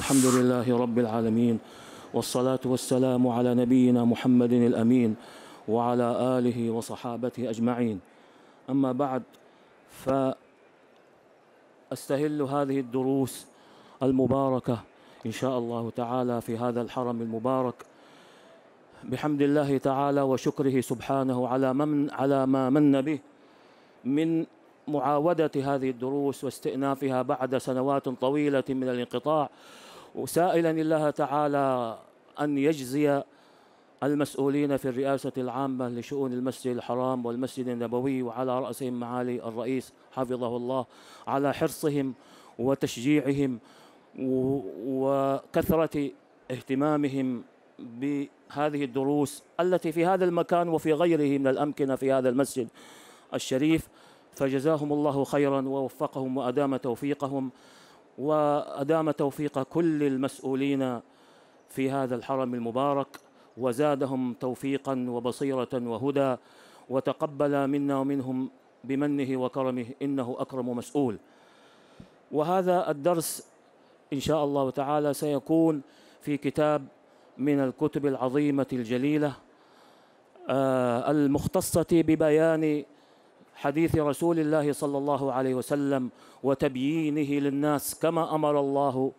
الحمد لله رب العالمين والصلاة والسلام على نبينا محمد الأمين وعلى آله وصحابته أجمعين أما بعد فأستهل هذه الدروس المباركة إن شاء الله تعالى في هذا الحرم المبارك بحمد الله تعالى وشكره سبحانه على من على ما من به من معاودة هذه الدروس واستئنافها بعد سنوات طويلة من الانقطاع وسائلا الله تعالى أن يجزي المسؤولين في الرئاسة العامة لشؤون المسجد الحرام والمسجد النبوي وعلى رأسهم معالي الرئيس حفظه الله على حرصهم وتشجيعهم وكثرة اهتمامهم بهذه الدروس التي في هذا المكان وفي غيره من الأمكنة في هذا المسجد الشريف فجزاهم الله خيرا ووفقهم وأدام توفيقهم وأدام توفيق كل المسؤولين في هذا الحرم المبارك وزادهم توفيقا وبصيرة وهدى وتقبل منا ومنهم بمنه وكرمه إنه أكرم مسؤول وهذا الدرس إن شاء الله تعالى سيكون في كتاب من الكتب العظيمة الجليلة آه، المختصة ببيان حديث رسول الله صلى الله عليه وسلم وتبيينه للناس كما امر الله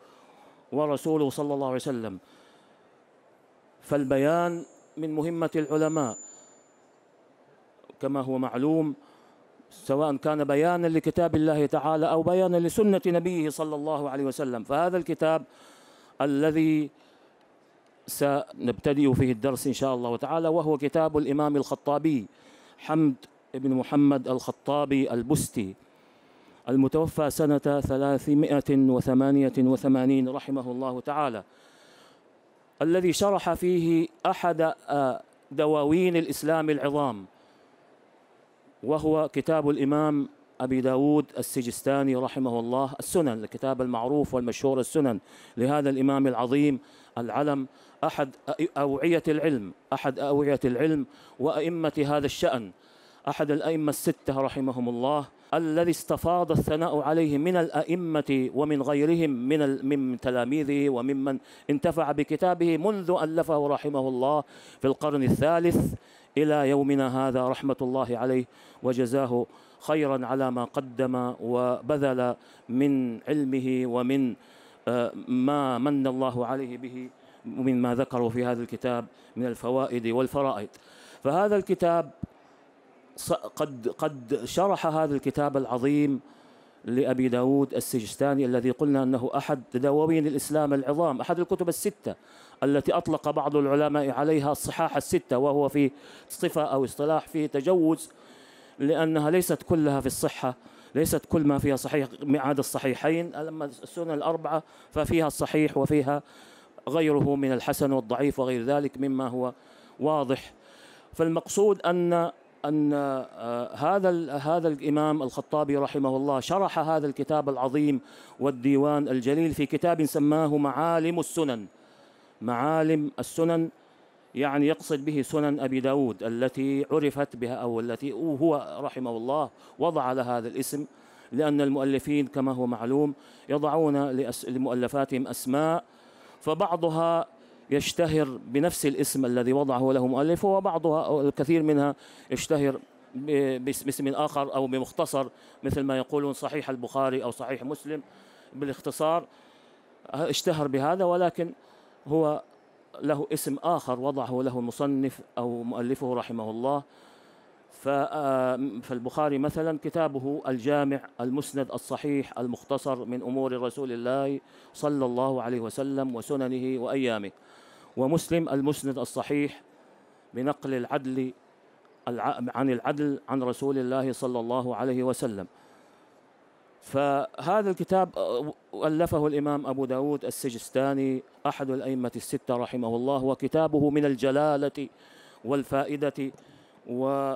ورسوله صلى الله عليه وسلم فالبيان من مهمه العلماء كما هو معلوم سواء كان بيانا لكتاب الله تعالى او بيانا لسنه نبيه صلى الله عليه وسلم فهذا الكتاب الذي سنبتدئ فيه الدرس ان شاء الله تعالى وهو كتاب الامام الخطابي حمد ابن محمد الخطابي البستي المتوفى سنة 388 رحمه الله تعالى الذي شرح فيه أحد آه، دواوين الإسلام العظام وهو كتاب الإمام أبي داود السجستاني رحمه الله السنن الكتاب المعروف والمشهور السنن لهذا الإمام العظيم العلم أحد أوعية العلم أحد أوعية العلم وأئمة هذا الشأن أحد الأئمة الستة رحمهم الله الذي استفاض الثناء عليه من الأئمة ومن غيرهم من من تلاميذه وممن انتفع بكتابه منذ ألفه رحمه الله في القرن الثالث إلى يومنا هذا رحمة الله عليه وجزاه خيرا على ما قدم وبذل من علمه ومن آه، ما من الله عليه به مما ذكروا في هذا الكتاب من الفوائد والفرائد فهذا الكتاب قد قد شرح هذا الكتاب العظيم لأبي داود السجستاني الذي قلنا أنه أحد دواوين الإسلام العظام أحد الكتب الستة التي أطلق بعض العلماء عليها الصحاح الستة وهو في صفة أو اصطلاح فيه تجوز لأنها ليست كلها في الصحة ليست كل ما فيها صحيح معاد الصحيحين أما السنن الأربعة ففيها الصحيح وفيها غيره من الحسن والضعيف وغير ذلك مما هو واضح فالمقصود أن أن آه، هذا هذا الإمام الخطابي رحمه الله شرح هذا الكتاب العظيم والديوان الجليل في كتاب سماه معالم السنن معالم السنن يعني يقصد به سنن أبي داود التي عرفت بها أو التي هو رحمه الله وضع لها هذا الاسم لأن المؤلفين كما هو معلوم يضعون لمؤلفاتهم أسماء فبعضها يشتهر بنفس الاسم الذي وضعه له مؤلفه وبعضها أو الكثير منها اشتهر باسم آخر أو بمختصر مثل ما يقولون صحيح البخاري أو صحيح مسلم بالاختصار اشتهر بهذا ولكن هو له اسم آخر وضعه له المصنف أو مؤلفه رحمه الله آه، فالبخاري مثلا كتابه الجامع المسند الصحيح المختصر من امور رسول الله صلى الله عليه وسلم وسننه وايامه ومسلم المسند الصحيح بنقل العدل عن العدل عن رسول الله صلى الله عليه وسلم فهذا الكتاب ألفه الإمام أبو داود السجستاني أحد الأئمة الستة رحمه الله وكتابه من الجلالة والفائدة و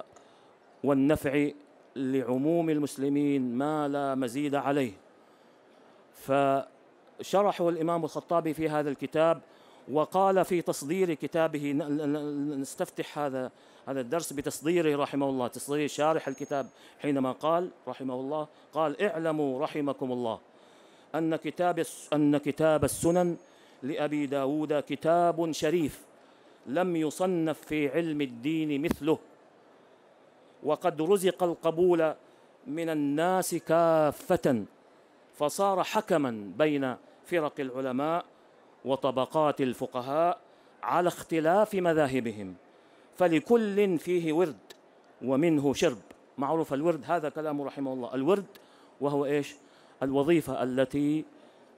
والنفع لعموم المسلمين ما لا مزيد عليه فشرحه الإمام الخطابي في هذا الكتاب وقال في تصدير كتابه نستفتح هذا هذا الدرس بتصديره رحمه الله تصدير شارح الكتاب حينما قال رحمه الله قال اعلموا رحمكم الله أن كتاب أن كتاب السنن لأبي داود كتاب شريف لم يصنف في علم الدين مثله وقد رزق القبول من الناس كافة فصار حكما بين فرق العلماء وطبقات الفقهاء على اختلاف مذاهبهم فلكل فيه ورد ومنه شرب معروف الورد هذا كلامه رحمه الله الورد وهو ايش الوظيفه التي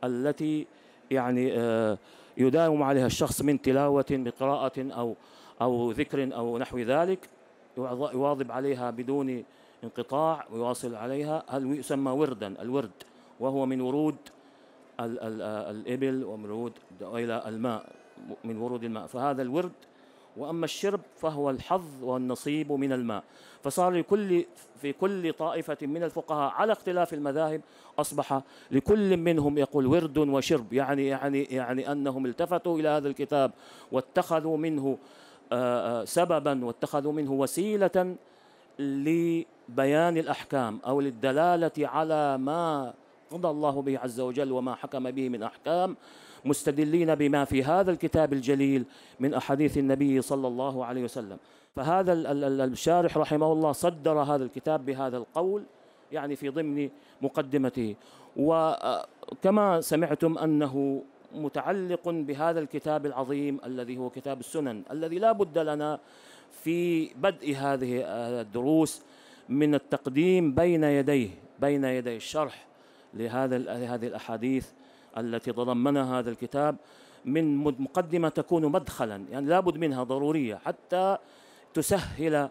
التي يعني آه، يداوم عليها الشخص من تلاوه بقراءه او او ذكر او نحو ذلك يواظب عليها بدون انقطاع ويواصل عليها هل يسمى وردا الورد وهو من ورود الإبل ومن إلى الماء من ورود الماء فهذا الورد وأما الشرب فهو الحظ والنصيب من الماء فصار لكل في كل طائفة من الفقهاء على اختلاف المذاهب أصبح لكل منهم يقول ورد وشرب يعني يعني يعني أنهم التفتوا إلى هذا الكتاب واتخذوا منه سببا واتخذوا منه وسيلة لبيان الأحكام أو للدلالة على ما قضى الله به عز وجل وما حكم به من أحكام مستدلين بما في هذا الكتاب الجليل من أحاديث النبي صلى الله عليه وسلم فهذا الشارح رحمه الله صدر هذا الكتاب بهذا القول يعني في ضمن مقدمته وكما سمعتم أنه متعلق بهذا الكتاب العظيم الذي هو كتاب السنن الذي لا بد لنا في بدء هذه الدروس من التقديم بين يديه بين يدي الشرح لهذا لهذه الأحاديث التي تضمنها هذا الكتاب من مقدمة تكون مدخلا يعني لابد منها ضرورية حتى تسهل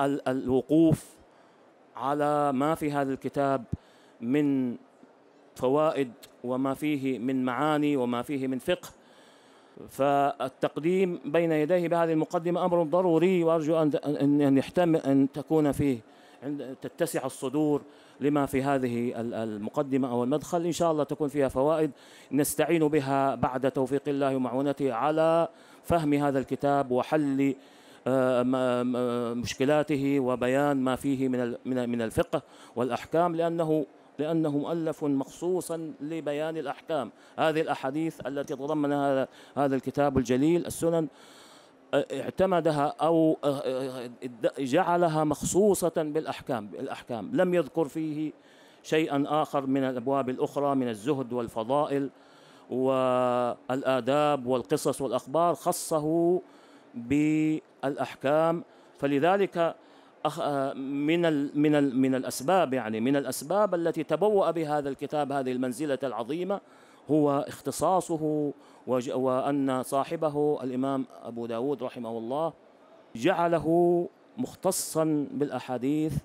الوقوف على ما في هذا الكتاب من فوائد وما فيه من معاني وما فيه من فقه فالتقديم بين يديه بهذه المقدمة أمر ضروري وأرجو أن أن يحتمل أن تكون فيه عند تتسع الصدور لما في هذه المقدمة أو المدخل إن شاء الله تكون فيها فوائد نستعين بها بعد توفيق الله ومعونته على فهم هذا الكتاب وحل آه، مشكلاته وبيان ما فيه من من الفقه والأحكام لأنه لأنه مؤلف مخصوصا لبيان الأحكام هذه الأحاديث التي تضمنها هذا الكتاب الجليل السنن اعتمدها أو آه، آه، جعلها مخصوصة بالأحكام الأحكام لم يذكر فيه شيئا آخر من الأبواب الأخرى من الزهد والفضائل والآداب والقصص والأخبار خصه بالأحكام فلذلك آه، من من من الاسباب يعني من الاسباب التي تبوأ بهذا الكتاب هذه المنزله العظيمه هو اختصاصه وأن صاحبه الإمام أبو داود رحمه الله جعله مختصا بالأحاديث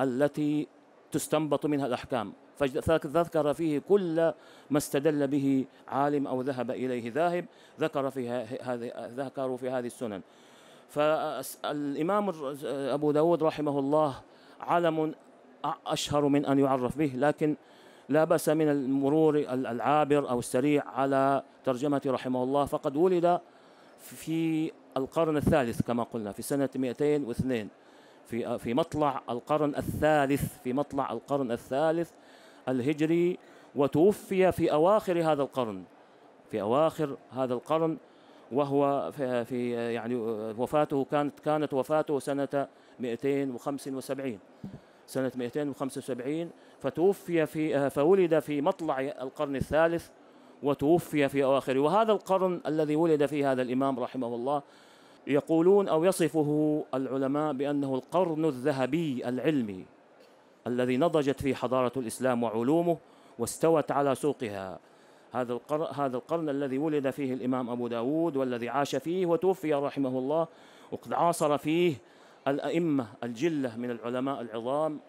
التي تستنبط منها الأحكام فذكر فيه كل ما استدل به عالم أو ذهب إليه ذاهب ذكر في هذه ذكروا في هذه السنن فالإمام أبو داود رحمه الله عالم أشهر من أن يعرف به لكن لا بأس من المرور العابر أو السريع على ترجمة رحمه الله فقد ولد في القرن الثالث كما قلنا في سنة 202 في في مطلع القرن الثالث في مطلع القرن الثالث الهجري وتوفي في أواخر هذا القرن في أواخر هذا القرن وهو في يعني وفاته كانت كانت وفاته سنة 275 سنة 275 فتوفي في فولد في مطلع القرن الثالث وتوفي في أواخره وهذا القرن الذي ولد فيه هذا الإمام رحمه الله يقولون أو يصفه العلماء بأنه القرن الذهبي العلمي الذي نضجت فيه حضارة الإسلام وعلومه واستوت على سوقها هذا القرن, هذا القرن الذي ولد فيه الإمام أبو داود والذي عاش فيه وتوفي رحمه الله وقد عاصر فيه الأئمة الجلة من العلماء العظام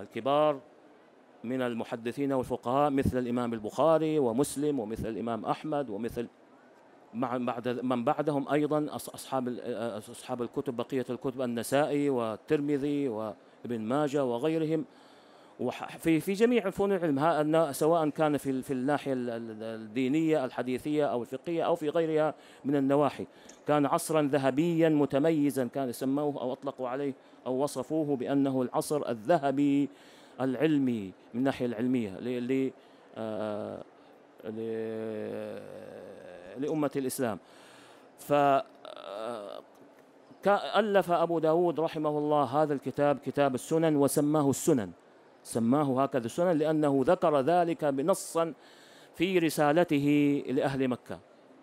الكبار من المحدثين والفقهاء مثل الإمام البخاري ومسلم ومثل الإمام أحمد ومثل مع بعد من بعدهم أيضا أصحاب أصحاب الكتب بقية الكتب النسائي والترمذي وابن ماجه وغيرهم وفي في جميع فنون العلم سواء كان في في الناحيه الدينيه الحديثيه او الفقهيه او في غيرها من النواحي كان عصرا ذهبيا متميزا كان سموه او اطلقوا عليه او وصفوه بانه العصر الذهبي العلمي من الناحيه العلميه آه، آه، ل لأمة الإسلام ف آه، ألف أبو داود رحمه الله هذا الكتاب كتاب السنن وسماه السنن سماه هكذا السنن لأنه ذكر ذلك بنصا في رسالته لأهل مكة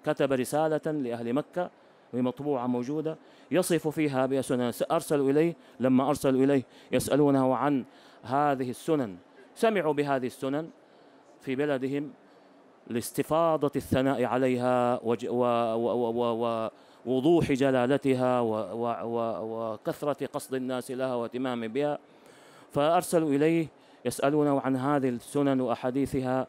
كتب رسالة لأهل مكة ومطبوعة موجودة يصف فيها بسنن أرسلوا إليه لما أرسلوا إليه يسألونه عن هذه السنن سمعوا بهذه السنن في بلدهم لاستفاضة الثناء عليها ووضوح جلالتها وكثرة قصد الناس لها واهتمام بها فأرسلوا إليه يسألونه عن هذه السنن وأحاديثها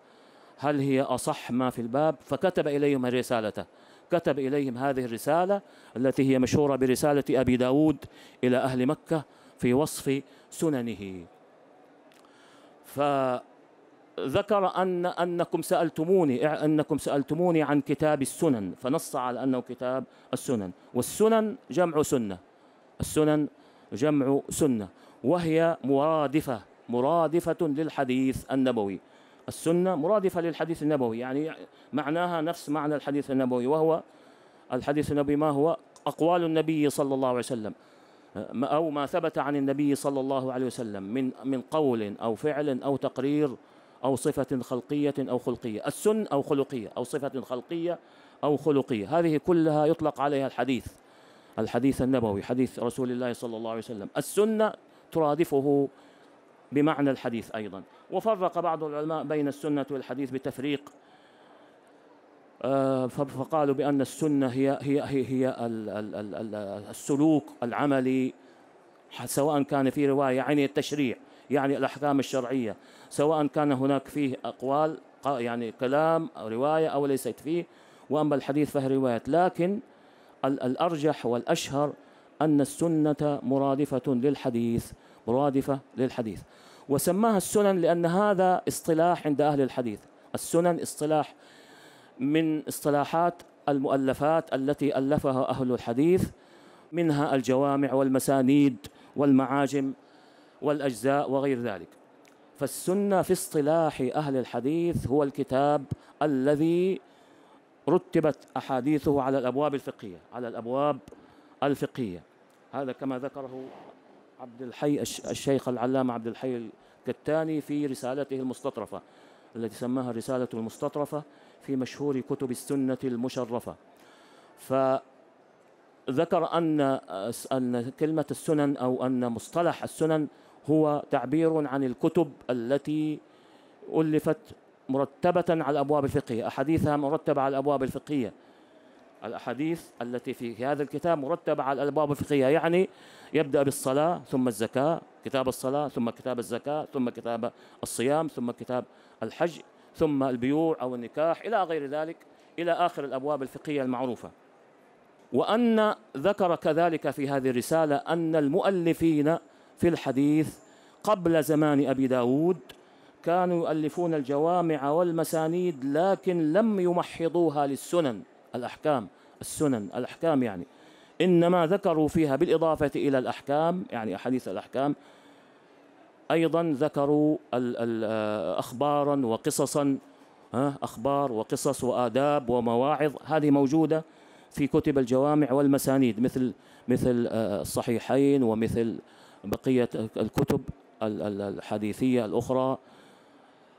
هل هي أصح ما في الباب فكتب إليهم رسالته كتب إليهم هذه الرسالة التي هي مشهورة برسالة أبي داود إلى أهل مكة في وصف سننه فذكر أن أنكم سألتموني أنكم سألتموني عن كتاب السنن فنص على أنه كتاب السنن والسنن جمع سنة السنن جمع سنة وهي مرادفة مرادفة للحديث النبوي السنة مرادفة للحديث النبوي يعني معناها نفس معنى الحديث النبوي وهو الحديث النبوي ما هو أقوال النبي صلى الله عليه وسلم أو ما ثبت عن النبي صلى الله عليه وسلم من من قول أو فعل أو تقرير أو صفة خلقية أو خلقية السن أو خلقية أو صفة خلقية أو خلقية هذه كلها يطلق عليها الحديث الحديث النبوي حديث رسول الله صلى الله عليه وسلم السنة ترادفه بمعنى الحديث أيضا وفرق بعض العلماء بين السنة والحديث بتفريق آه، فقالوا بأن السنة هي هي هي, هي السلوك العملي سواء كان في رواية يعني التشريع يعني الأحكام الشرعية سواء كان هناك فيه أقوال يعني كلام أو رواية أو ليست فيه وأما الحديث فهي روايات لكن الأرجح والأشهر أن السنة مرادفة للحديث مرادفة للحديث وسماها السنن لأن هذا اصطلاح عند أهل الحديث السنن اصطلاح من اصطلاحات المؤلفات التي ألفها أهل الحديث منها الجوامع والمسانيد والمعاجم والأجزاء وغير ذلك فالسنة في اصطلاح أهل الحديث هو الكتاب الذي رتبت أحاديثه على الأبواب الفقهية على الأبواب الفقهية هذا كما ذكره عبد الحي الشيخ العلامة عبد الحي الكتاني في رسالته المستطرفة التي سماها الرسالة المستطرفة في مشهور كتب السنة المشرفة فذكر أن, كلمة السنن أو أن مصطلح السنن هو تعبير عن الكتب التي ألفت مرتبة على الأبواب الفقهية أحاديثها مرتبة على الأبواب الفقهية الأحاديث التي في هذا الكتاب مرتبة على الأبواب الفقهية يعني يبدأ بالصلاة ثم الزكاة كتاب الصلاة ثم كتاب الزكاة ثم كتاب الصيام ثم كتاب الحج ثم البيوع أو النكاح إلى غير ذلك إلى آخر الأبواب الفقهية المعروفة وأن ذكر كذلك في هذه الرسالة أن المؤلفين في الحديث قبل زمان أبي داود كانوا يؤلفون الجوامع والمسانيد لكن لم يمحضوها للسنن الأحكام السنن الأحكام يعني إنما ذكروا فيها بالإضافة إلى الأحكام يعني أحاديث الأحكام أيضا ذكروا آه، أخبارا وقصصا أخبار وقصص وآداب ومواعظ هذه موجودة في كتب الجوامع والمسانيد مثل مثل آه، الصحيحين ومثل بقية الكتب الحديثية الأخرى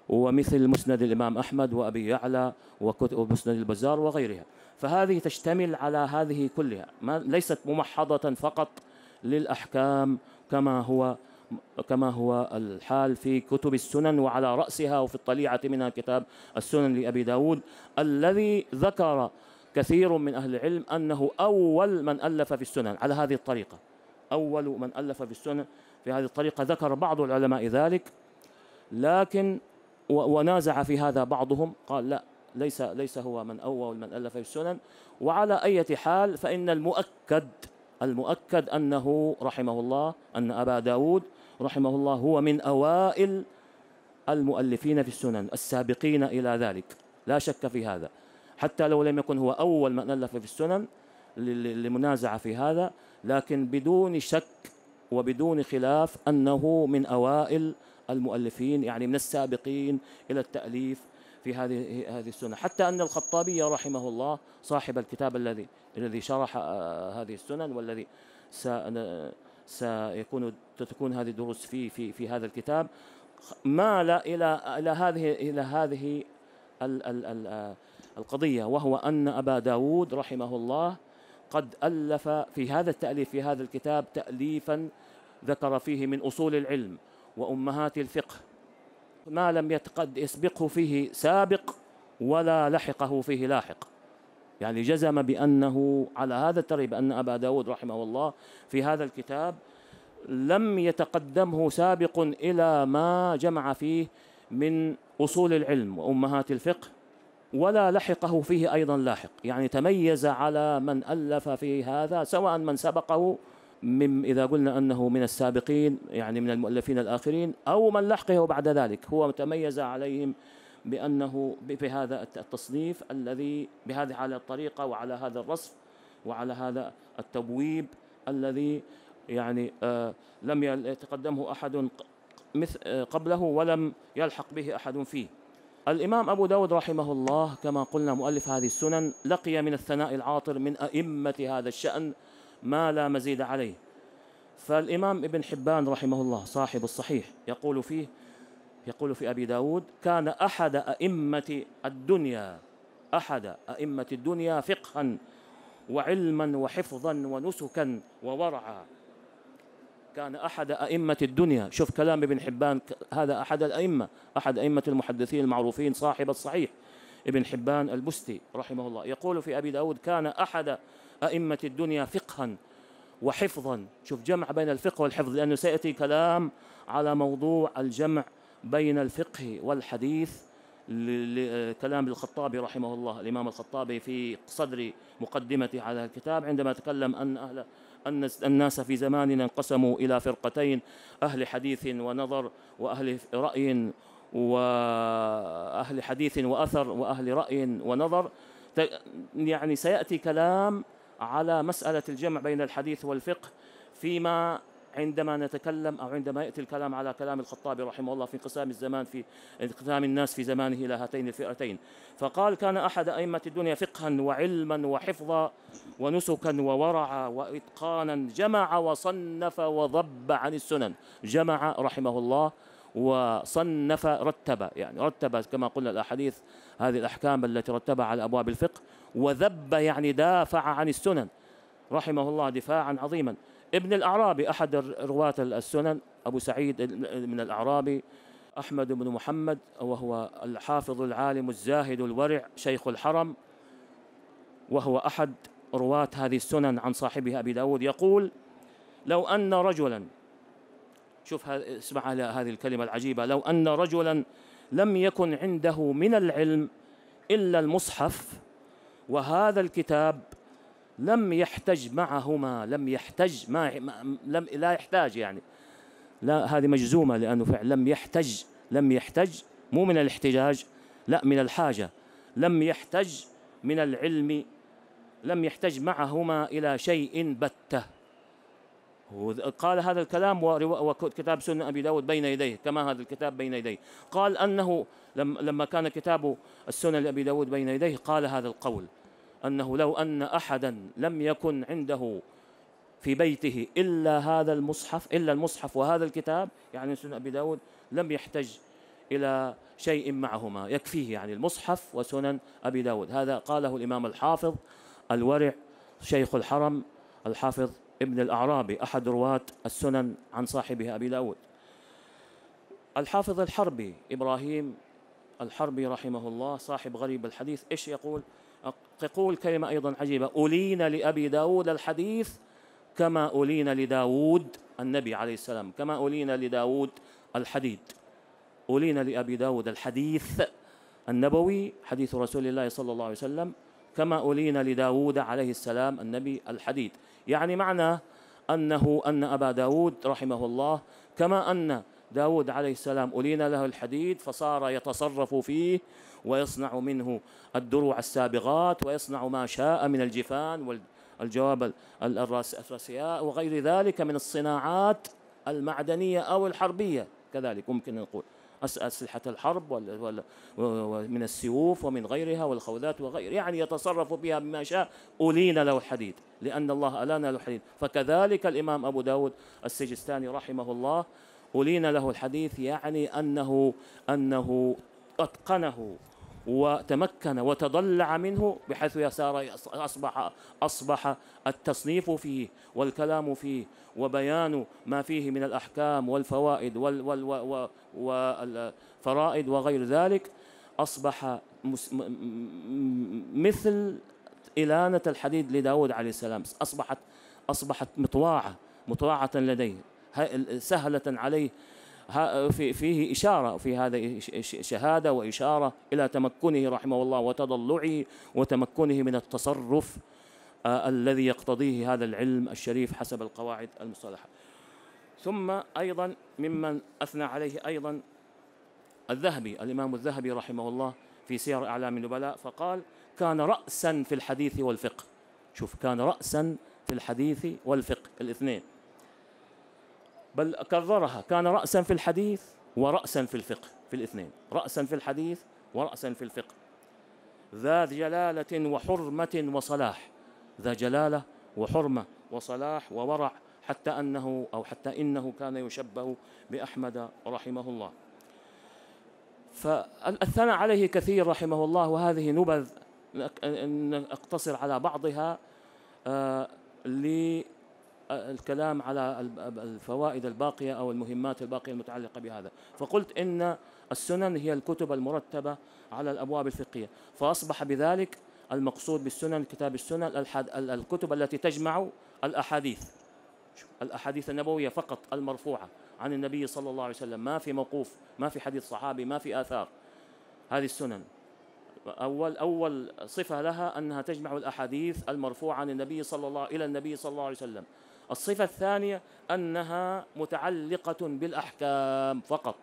ومثل مسند الإمام أحمد وأبي يعلى ومسند البزار وغيرها فهذه تشتمل على هذه كلها ما ليست ممحضة فقط للأحكام كما هو كما هو الحال في كتب السنن وعلى رأسها وفي الطليعة منها كتاب السنن لأبي داود الذي ذكر كثير من أهل العلم أنه أول من ألف في السنن على هذه الطريقة أول من ألف في السنن في هذه الطريقة ذكر بعض العلماء ذلك لكن ونازع في هذا بعضهم قال لا ليس ليس هو من أول من ألف السنن وعلى أي حال فإن المؤكد المؤكد أنه رحمه الله أن أبا داود رحمه الله هو من أوائل المؤلفين في السنن السابقين إلى ذلك لا شك في هذا حتى لو لم يكن هو أول من ألف في السنن لمنازعة في هذا لكن بدون شك وبدون خلاف أنه من أوائل المؤلفين يعني من السابقين إلى التأليف في هذه هذه السنة حتى أن الخطابي رحمه الله صاحب الكتاب الذي الذي شرح آه، هذه السنن والذي سيكون تكون هذه الدروس في في في هذا الكتاب مال إلى إلى هذه إلى هذه آه، القضية وهو أن أبا داود رحمه الله قد ألف في هذا التأليف في هذا الكتاب تأليفا ذكر فيه من أصول العلم وأمهات الفقه ما لم يتقد يسبقه فيه سابق ولا لحقه فيه لاحق يعني جزم بأنه على هذا التري بأن أبا داود رحمه الله في هذا الكتاب لم يتقدمه سابق إلى ما جمع فيه من أصول العلم وأمهات الفقه ولا لحقه فيه أيضا لاحق يعني تميز على من ألف في هذا سواء من سبقه من إذا قلنا أنه من السابقين يعني من المؤلفين الآخرين أو من لحقه بعد ذلك هو تميز عليهم بأنه بهذا التصنيف الذي بهذه على الطريقة وعلى هذا الرصف وعلى هذا التبويب الذي يعني آه، لم يتقدمه أحد آه، قبله ولم يلحق به أحد فيه الإمام أبو داود رحمه الله كما قلنا مؤلف هذه السنن لقي من الثناء العاطر من أئمة هذا الشأن ما لا مزيد عليه فالإمام ابن حبان رحمه الله صاحب الصحيح يقول فيه يقول في أبي داود كان أحد أئمة الدنيا أحد أئمة الدنيا فقها وعلما وحفظا ونسكا وورعا كان أحد أئمة الدنيا شوف كلام ابن حبان هذا أحد الأئمة أحد أئمة المحدثين المعروفين صاحب الصحيح ابن حبان البستي رحمه الله يقول في أبي داود كان أحد أئمة الدنيا فقها وحفظا شوف جمع بين الفقه والحفظ لأنه سيأتي كلام على موضوع الجمع بين الفقه والحديث لكلام الخطابي رحمه الله الإمام الخطابي في صدر مقدمته على الكتاب عندما تكلم أن أهل أن الناس في زماننا انقسموا إلى فرقتين أهل حديث ونظر وأهل رأي وأهل حديث وأثر وأهل رأي ونظر يعني سيأتي كلام على مسألة الجمع بين الحديث والفقه فيما عندما نتكلم أو عندما يأتي الكلام على كلام الخطاب رحمه الله في انقسام الزمان في انقسام الناس في زمانه إلى هاتين الفئتين فقال كان أحد أئمة الدنيا فقها وعلما وحفظا ونسكا وورعا وإتقانا جمع وصنف وضب عن السنن جمع رحمه الله وصنف رتب يعني رتب كما قلنا الأحاديث هذه الأحكام التي رتبها على أبواب الفقه وذب يعني دافع عن السنن رحمه الله دفاعا عظيما ابن الأعرابي أحد رواة السنن أبو سعيد من الأعرابي أحمد بن محمد وهو الحافظ العالم الزاهد الورع شيخ الحرم وهو أحد رواة هذه السنن عن صاحبها أبي داود يقول لو أن رجلا شوف اسمع هذه الكلمة العجيبة لو أن رجلا لم يكن عنده من العلم إلا المصحف وهذا الكتاب لم يحتج معهما لم يحتج ما لم لا يحتاج يعني لا هذه مجزومة لأنه فعل لم يحتج لم يحتج مو من الاحتجاج لا من الحاجة لم يحتج من العلم لم يحتج معهما إلى شيء بته قال هذا الكلام وكتاب سنة أبي داود بين يديه كما هذا الكتاب بين يديه قال أنه لما كان كتاب السنة لأبي داود بين يديه قال هذا القول أنه لو أن أحدا لم يكن عنده في بيته إلا هذا المصحف إلا المصحف وهذا الكتاب يعني سنة أبي داود لم يحتج إلى شيء معهما يكفيه يعني المصحف وسنن أبي داود هذا قاله الإمام الحافظ الورع شيخ الحرم الحافظ ابن الأعرابي أحد رواة السنن عن صاحبه أبي داود الحافظ الحربي إبراهيم الحربي رحمه الله صاحب غريب الحديث إيش يقول يقول كلمة أيضا عجيبة أولين لأبي داود الحديث كما أولين لداود النبي عليه السلام كما أولين لداود الحديد أولين لأبي داود الحديث النبوي حديث رسول الله صلى الله عليه وسلم كما أولين لداود عليه السلام النبي الحديث يعني معنى أنه أن أبا داود رحمه الله كما أن داود عليه السلام ألين له الحديد فصار يتصرف فيه ويصنع منه الدروع السابغات ويصنع ما شاء من الجفان والجواب الراسياء وغير ذلك من الصناعات المعدنية أو الحربية كذلك ممكن نقول أسلحة الحرب من السيوف ومن غيرها والخوذات وغير يعني يتصرف بها بما شاء أولين له الحديد لأن الله ألانا له الحديد فكذلك الإمام أبو داود السجستاني رحمه الله أولين له الحديث يعني أنه أنه أتقنه وتمكن وتضلع منه بحيث يسار أصبح أصبح التصنيف فيه والكلام فيه وبيان ما فيه من الأحكام والفوائد والفرائد وغير ذلك أصبح مثل إلانة الحديد لداود عليه السلام أصبحت أصبحت مطواعة مطواعة لديه سهلة عليه فيه إشارة في هذا شهادة وإشارة إلى تمكنه رحمه الله وتضلعه وتمكنه من التصرف آه، الذي يقتضيه هذا العلم الشريف حسب القواعد المصطلحة ثم أيضا ممن أثنى عليه أيضا الذهبي الإمام الذهبي رحمه الله في سير أعلام النبلاء فقال كان رأسا في الحديث والفقه شوف كان رأسا في الحديث والفقه الاثنين بل كررها كان رأسا في الحديث ورأسا في الفقه في الاثنين رأسا في الحديث ورأسا في الفقه ذا جلالة وحرمة وصلاح ذا جلالة وحرمة وصلاح وورع حتى أنه أو حتى إنه كان يشبه بأحمد رحمه الله فالثناء عليه كثير رحمه الله وهذه نبذ أن أقتصر على بعضها آه الكلام على الفوائد الباقية أو المهمات الباقية المتعلقة بهذا فقلت إن السنن هي الكتب المرتبة على الأبواب الفقهية فأصبح بذلك المقصود بالسنن كتاب السنن الكتب التي تجمع الأحاديث الأحاديث النبوية فقط المرفوعة عن النبي صلى الله عليه وسلم ما في موقوف ما في حديث صحابي ما في آثار هذه السنن أول أول صفة لها أنها تجمع الأحاديث المرفوعة عن النبي صلى الله إلى النبي صلى الله عليه وسلم الصفة الثانية أنها متعلقة بالأحكام فقط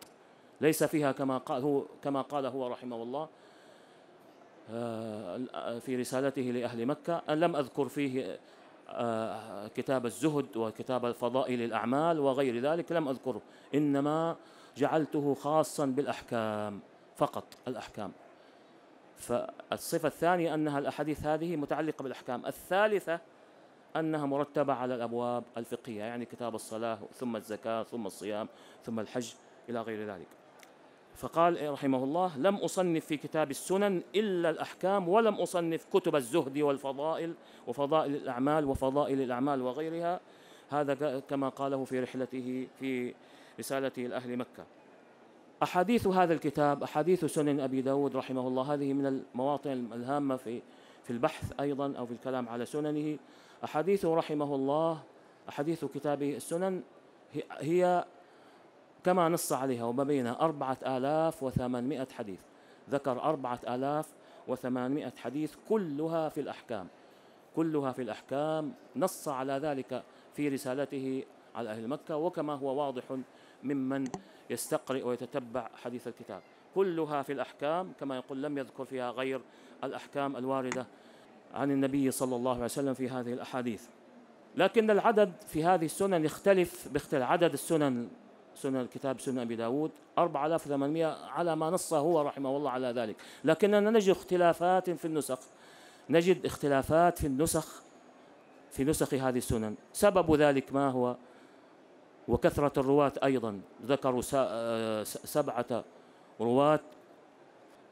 ليس فيها كما قال هو, كما قال هو رحمه الله آه، في رسالته لأهل مكة أن لم أذكر فيه آه، كتاب الزهد وكتاب فضائل الأعمال وغير ذلك لم أذكره إنما جعلته خاصا بالأحكام فقط الأحكام فالصفة الثانية أنها الأحاديث هذه متعلقة بالأحكام الثالثة أنها مرتبة على الأبواب الفقهية يعني كتاب الصلاة ثم الزكاة ثم الصيام ثم الحج إلى غير ذلك فقال رحمه الله لم أصنف في كتاب السنن إلا الأحكام ولم أصنف كتب الزهد والفضائل وفضائل الأعمال وفضائل الأعمال وغيرها هذا كما قاله في رحلته في رسالته لأهل مكة أحاديث هذا الكتاب أحاديث سنن أبي داود رحمه الله هذه من المواطن الهامة في في البحث أيضا أو في الكلام على سننه أحاديثه رحمه الله أحاديث كتابه السنن هي كما نص عليها وما بينها أربعة آلاف وثمانمائة حديث ذكر أربعة آلاف وثمانمائة حديث كلها في الأحكام كلها في الأحكام نص على ذلك في رسالته على أهل مكة وكما هو واضح ممن يستقرئ ويتتبع حديث الكتاب كلها في الأحكام كما يقول لم يذكر فيها غير الأحكام الواردة عن النبي صلى الله عليه وسلم في هذه الأحاديث لكن العدد في هذه السنن يختلف باختلاف عدد السنن سنن الكتاب سنن أبي داود 4800 على ما نص هو رحمه الله على ذلك لكننا نجد اختلافات في النسخ نجد اختلافات في النسخ في نسخ هذه السنن سبب ذلك ما هو وكثرة الرواة أيضا ذكروا آه، سبعة رواة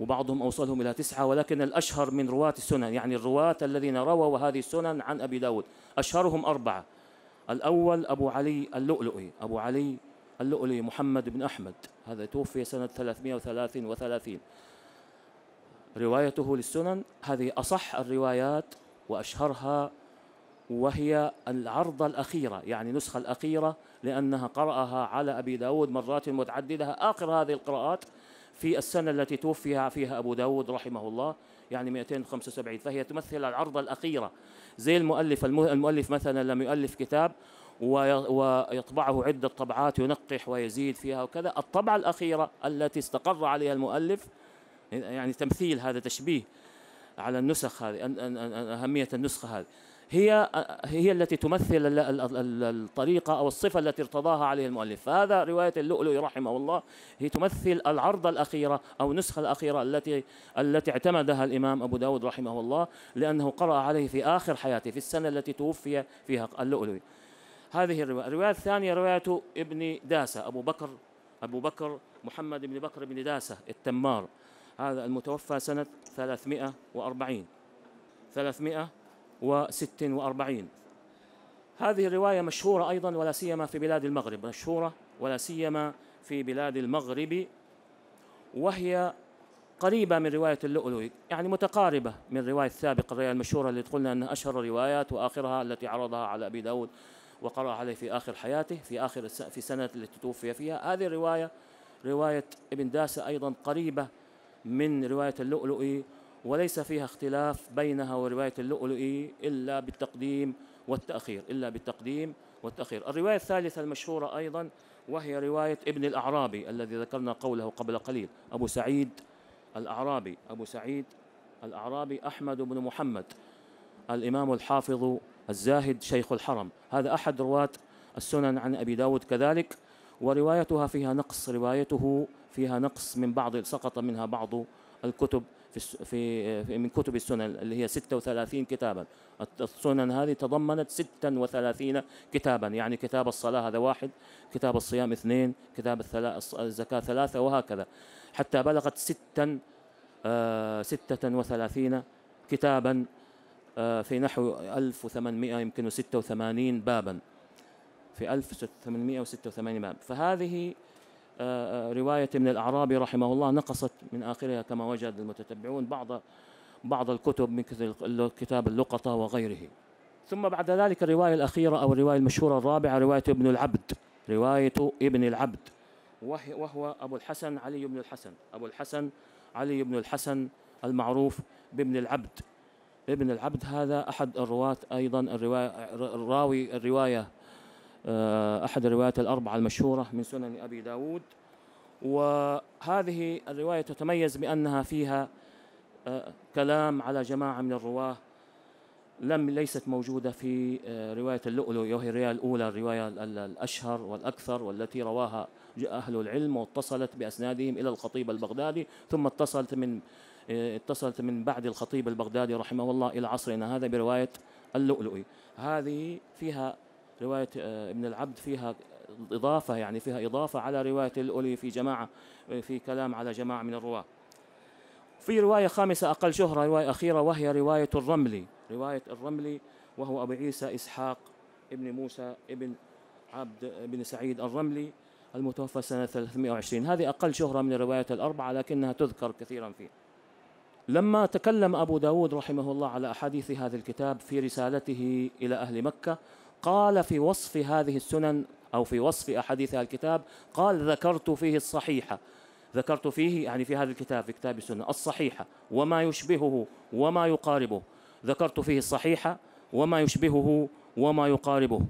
وبعضهم أوصلهم إلى تسعة ولكن الأشهر من رواة السنن يعني الرواة الذين رووا هذه السنن عن أبي داود أشهرهم أربعة الأول أبو علي اللؤلؤي أبو علي اللؤلؤي محمد بن أحمد هذا توفي سنة 333 روايته للسنن هذه أصح الروايات وأشهرها وهي العرضة الأخيرة يعني النسخة الأخيرة لأنها قرأها على أبي داود مرات متعددة آخر هذه القراءات في السنة التي توفي فيها أبو داود رحمه الله يعني 275 فهي تمثل العرضة الأخيرة زي المؤلف المؤلف مثلا لما يؤلف كتاب ويطبعه عدة طبعات ينقح ويزيد فيها وكذا الطبعة الأخيرة التي استقر عليها المؤلف يعني تمثيل هذا تشبيه على النسخ هذه أهمية النسخة هذه هي هي التي تمثل الطريقه او الصفه التي ارتضاها عليه المؤلف، فهذا روايه اللؤلؤ رحمه الله هي تمثل العرضه الاخيره او النسخه الاخيره التي التي اعتمدها الامام ابو داود رحمه الله لانه قرأ عليه في اخر حياته في السنه التي توفي فيها اللؤلؤي. هذه الروايه، الروايه الثانيه روايه ابن داسه ابو بكر ابو بكر محمد بن بكر بن داسه التمار هذا المتوفى سنه 340 300 وأربعين هذه الرواية مشهورة أيضا ولا سيما في بلاد المغرب مشهورة ولا سيما في بلاد المغرب وهي قريبة من رواية اللؤلؤي يعني متقاربة من رواية السابقة الرواية المشهورة اللي قلنا أنها أشهر الروايات وآخرها التي عرضها على أبي داود وقرأ عليه في آخر حياته في آخر في سنة التي توفي فيها هذه الرواية رواية ابن داسة أيضا قريبة من رواية اللؤلؤي وليس فيها اختلاف بينها ورواية اللؤلؤي إلا بالتقديم والتأخير إلا بالتقديم والتأخير الرواية الثالثة المشهورة أيضا وهي رواية ابن الأعرابي الذي ذكرنا قوله قبل قليل أبو سعيد الأعرابي أبو سعيد الأعرابي أحمد بن محمد الإمام الحافظ الزاهد شيخ الحرم هذا أحد رواة السنن عن أبي داود كذلك وروايتها فيها نقص روايته فيها نقص من بعض سقط منها بعض الكتب في من كتب السنن اللي هي 36 كتابا السنن هذه تضمنت 36 كتابا يعني كتاب الصلاة هذا واحد كتاب الصيام اثنين كتاب الزكاة ثلاثة وهكذا حتى بلغت ستا آه، ستة وثلاثين كتابا آه، في نحو 1800 يمكن 86 بابا في 1886 باب فهذه رواية من الأعرابي رحمه الله نقصت من آخرها كما وجد المتتبعون بعض بعض الكتب من كتاب اللقطة وغيره ثم بعد ذلك الرواية الأخيرة أو الرواية المشهورة الرابعة رواية ابن العبد رواية ابن العبد وهو أبو الحسن علي بن الحسن أبو الحسن علي بن الحسن المعروف بابن العبد ابن العبد هذا أحد الرواة أيضا الرواية الراوي الرواية آه، أحد الروايات الأربعة المشهورة من سنن أبي داود وهذه الرواية تتميز بأنها فيها آه، كلام على جماعة من الرواة لم ليست موجودة في آه، رواية اللؤلؤ وهي الرواية الأولى الرواية الأشهر والأكثر والتي رواها أهل العلم واتصلت بأسنادهم إلى الخطيب البغدادي ثم اتصلت من اتصلت من بعد الخطيب البغدادي رحمه الله إلى عصرنا هذا برواية اللؤلؤي هذه فيها رواية آه، ابن العبد فيها إضافة يعني فيها إضافة على رواية الأولي في جماعة آه، في كلام على جماعة من الرواة في رواية خامسة أقل شهرة رواية أخيرة وهي رواية الرملي رواية الرملي وهو أبو عيسى إسحاق ابن موسى ابن عبد بن سعيد الرملي المتوفى سنة 320 هذه أقل شهرة من الروايات الأربعة لكنها تذكر كثيرا فيه لما تكلم أبو داود رحمه الله على أحاديث هذا الكتاب في رسالته إلى أهل مكة قال في وصف هذه السنن أو في وصف أحاديث الكتاب قال ذكرت فيه الصحيحة ذكرت فيه يعني في هذا الكتاب في كتاب السنة الصحيحة وما يشبهه وما يقاربه ذكرت فيه الصحيحة وما يشبهه وما يقاربه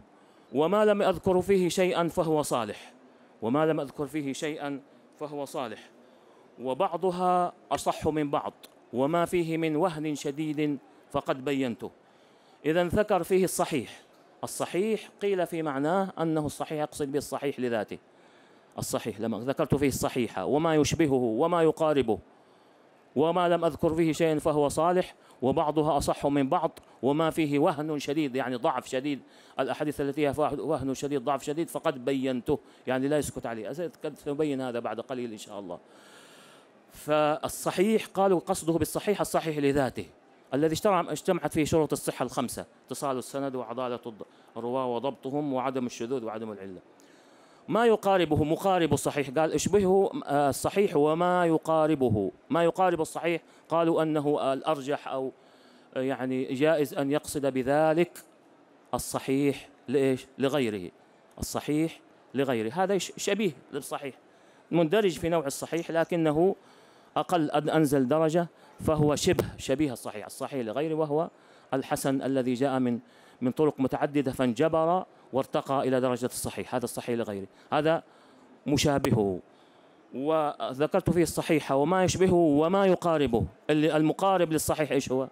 وما لم أذكر فيه شيئا فهو صالح وما لم أذكر فيه شيئا فهو صالح وبعضها أصح من بعض وما فيه من وهن شديد فقد بينته إذا ذكر فيه الصحيح الصحيح قيل في معناه أنه الصحيح أقصد به الصحيح لذاته الصحيح لما ذكرت فيه الصحيح وما يشبهه وما يقاربه وما لم أذكر فيه شيء فهو صالح وبعضها أصح من بعض وما فيه وهن شديد يعني ضعف شديد الأحاديث التي فيها وهن شديد ضعف شديد فقد بينته يعني لا يسكت عليه سنبين هذا بعد قليل إن شاء الله فالصحيح قالوا قصده بالصحيح الصحيح لذاته الذي اجتمعت فيه شروط الصحة الخمسة اتصال السند وعضالة الرواة وضبطهم وعدم الشذوذ وعدم العلة ما يقاربه مقارب الصحيح قال اشبهه آه، الصحيح وما يقاربه ما يقارب الصحيح قالوا أنه الأرجح أو آه، يعني جائز أن يقصد بذلك الصحيح لإيش لغيره الصحيح لغيره هذا شبيه للصحيح مندرج في نوع الصحيح لكنه أقل أنزل درجة فهو شبه شبيه الصحيح الصحيح لغيره وهو الحسن الذي جاء من من طرق متعددة فانجبر وارتقى إلى درجة الصحيح هذا الصحيح لغيره هذا مشابهه وذكرت فيه الصحيح وما يشبهه وما يقاربه اللي المقارب للصحيح ايش هو؟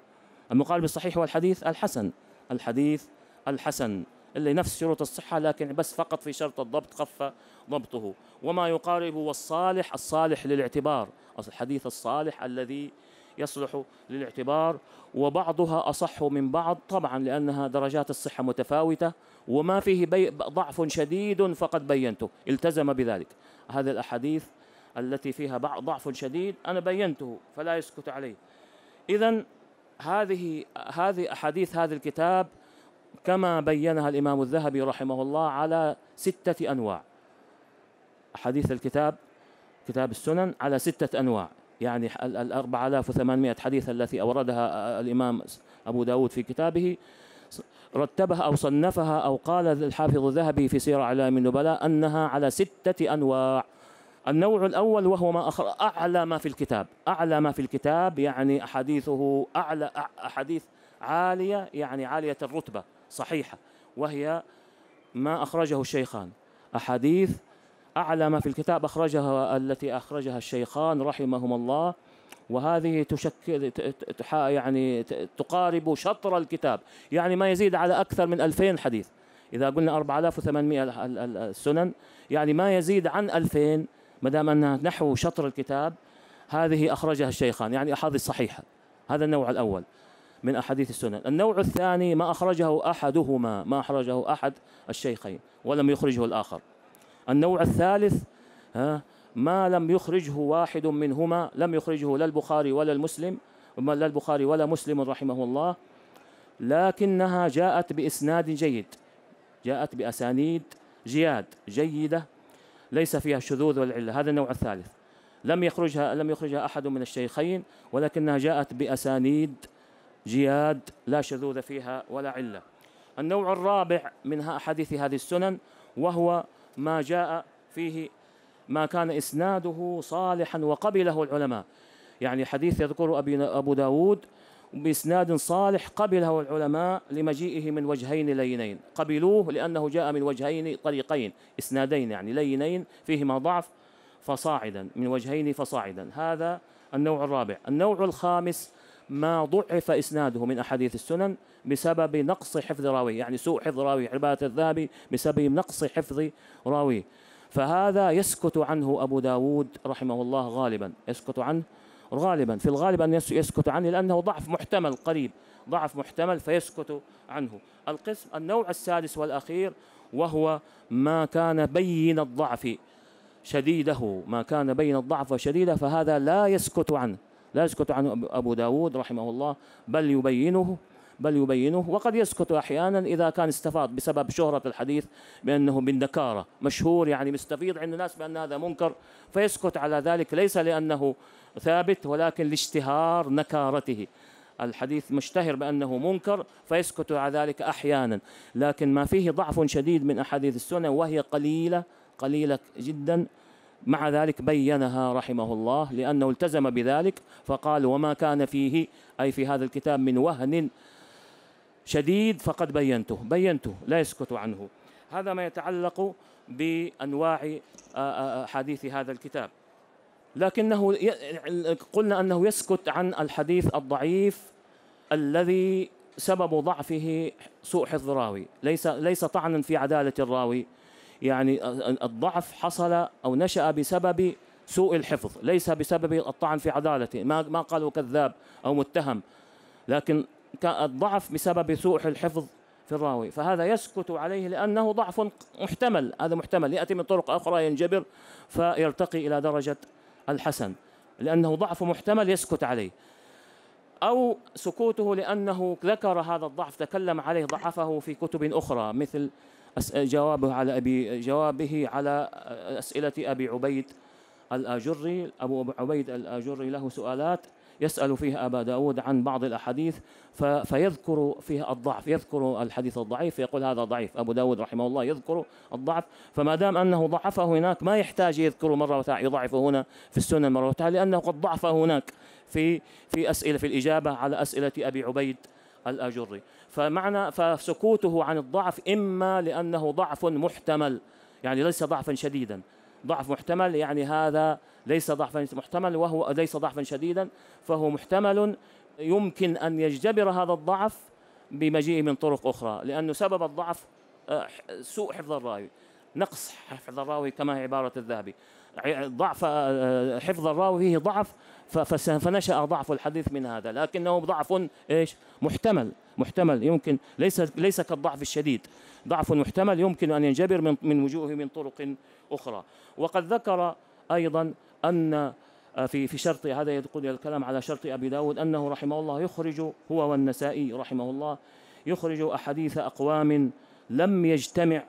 المقارب للصحيح هو الحديث الحسن الحديث الحسن اللي نفس شروط الصحة لكن بس فقط في شرط الضبط خف ضبطه وما يقاربه الصالح الصالح للاعتبار الحديث الصالح الذي يصلح للاعتبار وبعضها أصح من بعض طبعا لأنها درجات الصحة متفاوتة وما فيه بي ضعف شديد فقد بينته التزم بذلك هذه الأحاديث التي فيها ضعف شديد أنا بينته فلا يسكت عليه إذا هذه هذه أحاديث هذا الكتاب كما بينها الإمام الذهبي رحمه الله على ستة أنواع أحاديث الكتاب كتاب السنن على ستة أنواع يعني ال 4800 حديث التي أوردها الإمام أبو داود في كتابه رتبها أو صنفها أو قال الحافظ الذهبي في سير أعلام النبلاء أنها على ستة أنواع النوع الأول وهو ما أخر أعلى ما في الكتاب أعلى ما في الكتاب يعني أحاديثه أعلى أحاديث عالية يعني عالية الرتبة صحيحة وهي ما أخرجه الشيخان أحاديث أعلى ما في الكتاب أخرجها التي أخرجها الشيخان رحمهم الله وهذه تشكل يعني تقارب شطر الكتاب يعني ما يزيد على أكثر من 2000 حديث إذا قلنا 4800 السنن يعني ما يزيد عن 2000 ما دام أنها نحو شطر الكتاب هذه أخرجها الشيخان يعني أحاديث صحيحة هذا النوع الأول من أحاديث السنن النوع الثاني ما أخرجه أحدهما ما أخرجه أحد الشيخين ولم يخرجه الآخر النوع الثالث ها ما لم يخرجه واحد منهما لم يخرجه لا البخاري ولا المسلم لا البخاري ولا مسلم رحمه الله لكنها جاءت بإسناد جيد جاءت بأسانيد جياد جيدة ليس فيها الشذوذ والعلة هذا النوع الثالث لم يخرجها لم يخرجها أحد من الشيخين ولكنها جاءت بأسانيد جياد لا شذوذ فيها ولا علة النوع الرابع من أحاديث هذه السنن وهو ما جاء فيه ما كان إسناده صالحا وقبله العلماء يعني حديث يذكر أبو داود بإسناد صالح قبله العلماء لمجيئه من وجهين لينين قبلوه لأنه جاء من وجهين طريقين إسنادين يعني لينين فيهما ضعف فصاعدا من وجهين فصاعدا هذا النوع الرابع النوع الخامس ما ضعف إسناده من أحاديث السنن بسبب نقص حفظ راوي يعني سوء حفظ راوي يعني عبادة الذهبي بسبب نقص حفظ راوي فهذا يسكت عنه أبو داود رحمه الله غالبا يسكت عنه غالبا في الغالب أن يسكت عنه لأنه ضعف محتمل قريب ضعف محتمل فيسكت عنه القسم النوع السادس والأخير وهو ما كان بين الضعف شديده ما كان بين الضعف وشديده فهذا لا يسكت عنه لا يسكت عنه أبو داود رحمه الله بل يبينه بل يبينه وقد يسكت أحيانا إذا كان استفاد بسبب شهرة الحديث بأنه بالنكارة مشهور يعني مستفيض عند الناس بأن هذا منكر فيسكت على ذلك ليس لأنه ثابت ولكن لاشتهار نكارته الحديث مشتهر بأنه منكر فيسكت على ذلك أحيانا لكن ما فيه ضعف شديد من أحاديث السنة وهي قليلة قليلة جدا مع ذلك بينها رحمه الله لأنه التزم بذلك فقال وما كان فيه أي في هذا الكتاب من وهن شديد فقد بينته بينته لا يسكت عنه هذا ما يتعلق بأنواع آه، آه، آه، حديث هذا الكتاب لكنه قلنا أنه يسكت عن الحديث الضعيف الذي سبب ضعفه سوء حفظ الراوي ليس ليس طعنا في عدالة الراوي يعني الضعف حصل أو نشأ بسبب سوء الحفظ ليس بسبب الطعن في عدالته ما ما قالوا كذاب أو متهم لكن الضعف بسبب سوء الحفظ في الراوي فهذا يسكت عليه لأنه ضعف محتمل هذا محتمل يأتي من طرق أخرى ينجبر فيرتقي إلى درجة الحسن لأنه ضعف محتمل يسكت عليه أو سكوته لأنه ذكر هذا الضعف تكلم عليه ضعفه في كتب أخرى مثل جوابه على أبي جوابه على أسئلة أبي عبيد الآجري أبو عبيد الآجري له سؤالات يسأل فيه أبا داود عن بعض الأحاديث فيذكر فيه الضعف يذكر الحديث الضعيف يقول هذا ضعيف أبو داود رحمه الله يذكر الضعف فما دام أنه ضعفه هناك ما يحتاج يذكر مرة يضعفه هنا في السنة مرة وتعالى لأنه قد ضعفه هناك في في أسئلة في الإجابة على أسئلة أبي عبيد الأجري فمعنى فسكوته عن الضعف إما لأنه ضعف محتمل يعني ليس ضعفا شديدا ضعف محتمل يعني هذا ليس ضعفا محتمل وهو ليس ضعفا شديدا فهو محتمل يمكن أن يجتبر هذا الضعف بمجيئه من طرق أخرى لأنه سبب الضعف آه، سوء حفظ الراوي نقص حفظ الراوي كما هي عبارة الذهبي ضعف آه، آه، حفظ الراوي فيه ضعف فنشأ ضعف الحديث من هذا لكنه ضعف ايش محتمل محتمل يمكن ليس ليس كالضعف الشديد ضعف محتمل يمكن أن ينجبر من من وجوه من طرق أخرى وقد ذكر أيضا أن آه، في في شرط هذا يقول الكلام على شرط أبي داود أنه رحمه الله يخرج هو والنسائي رحمه الله يخرج أحاديث أقوام لم يجتمع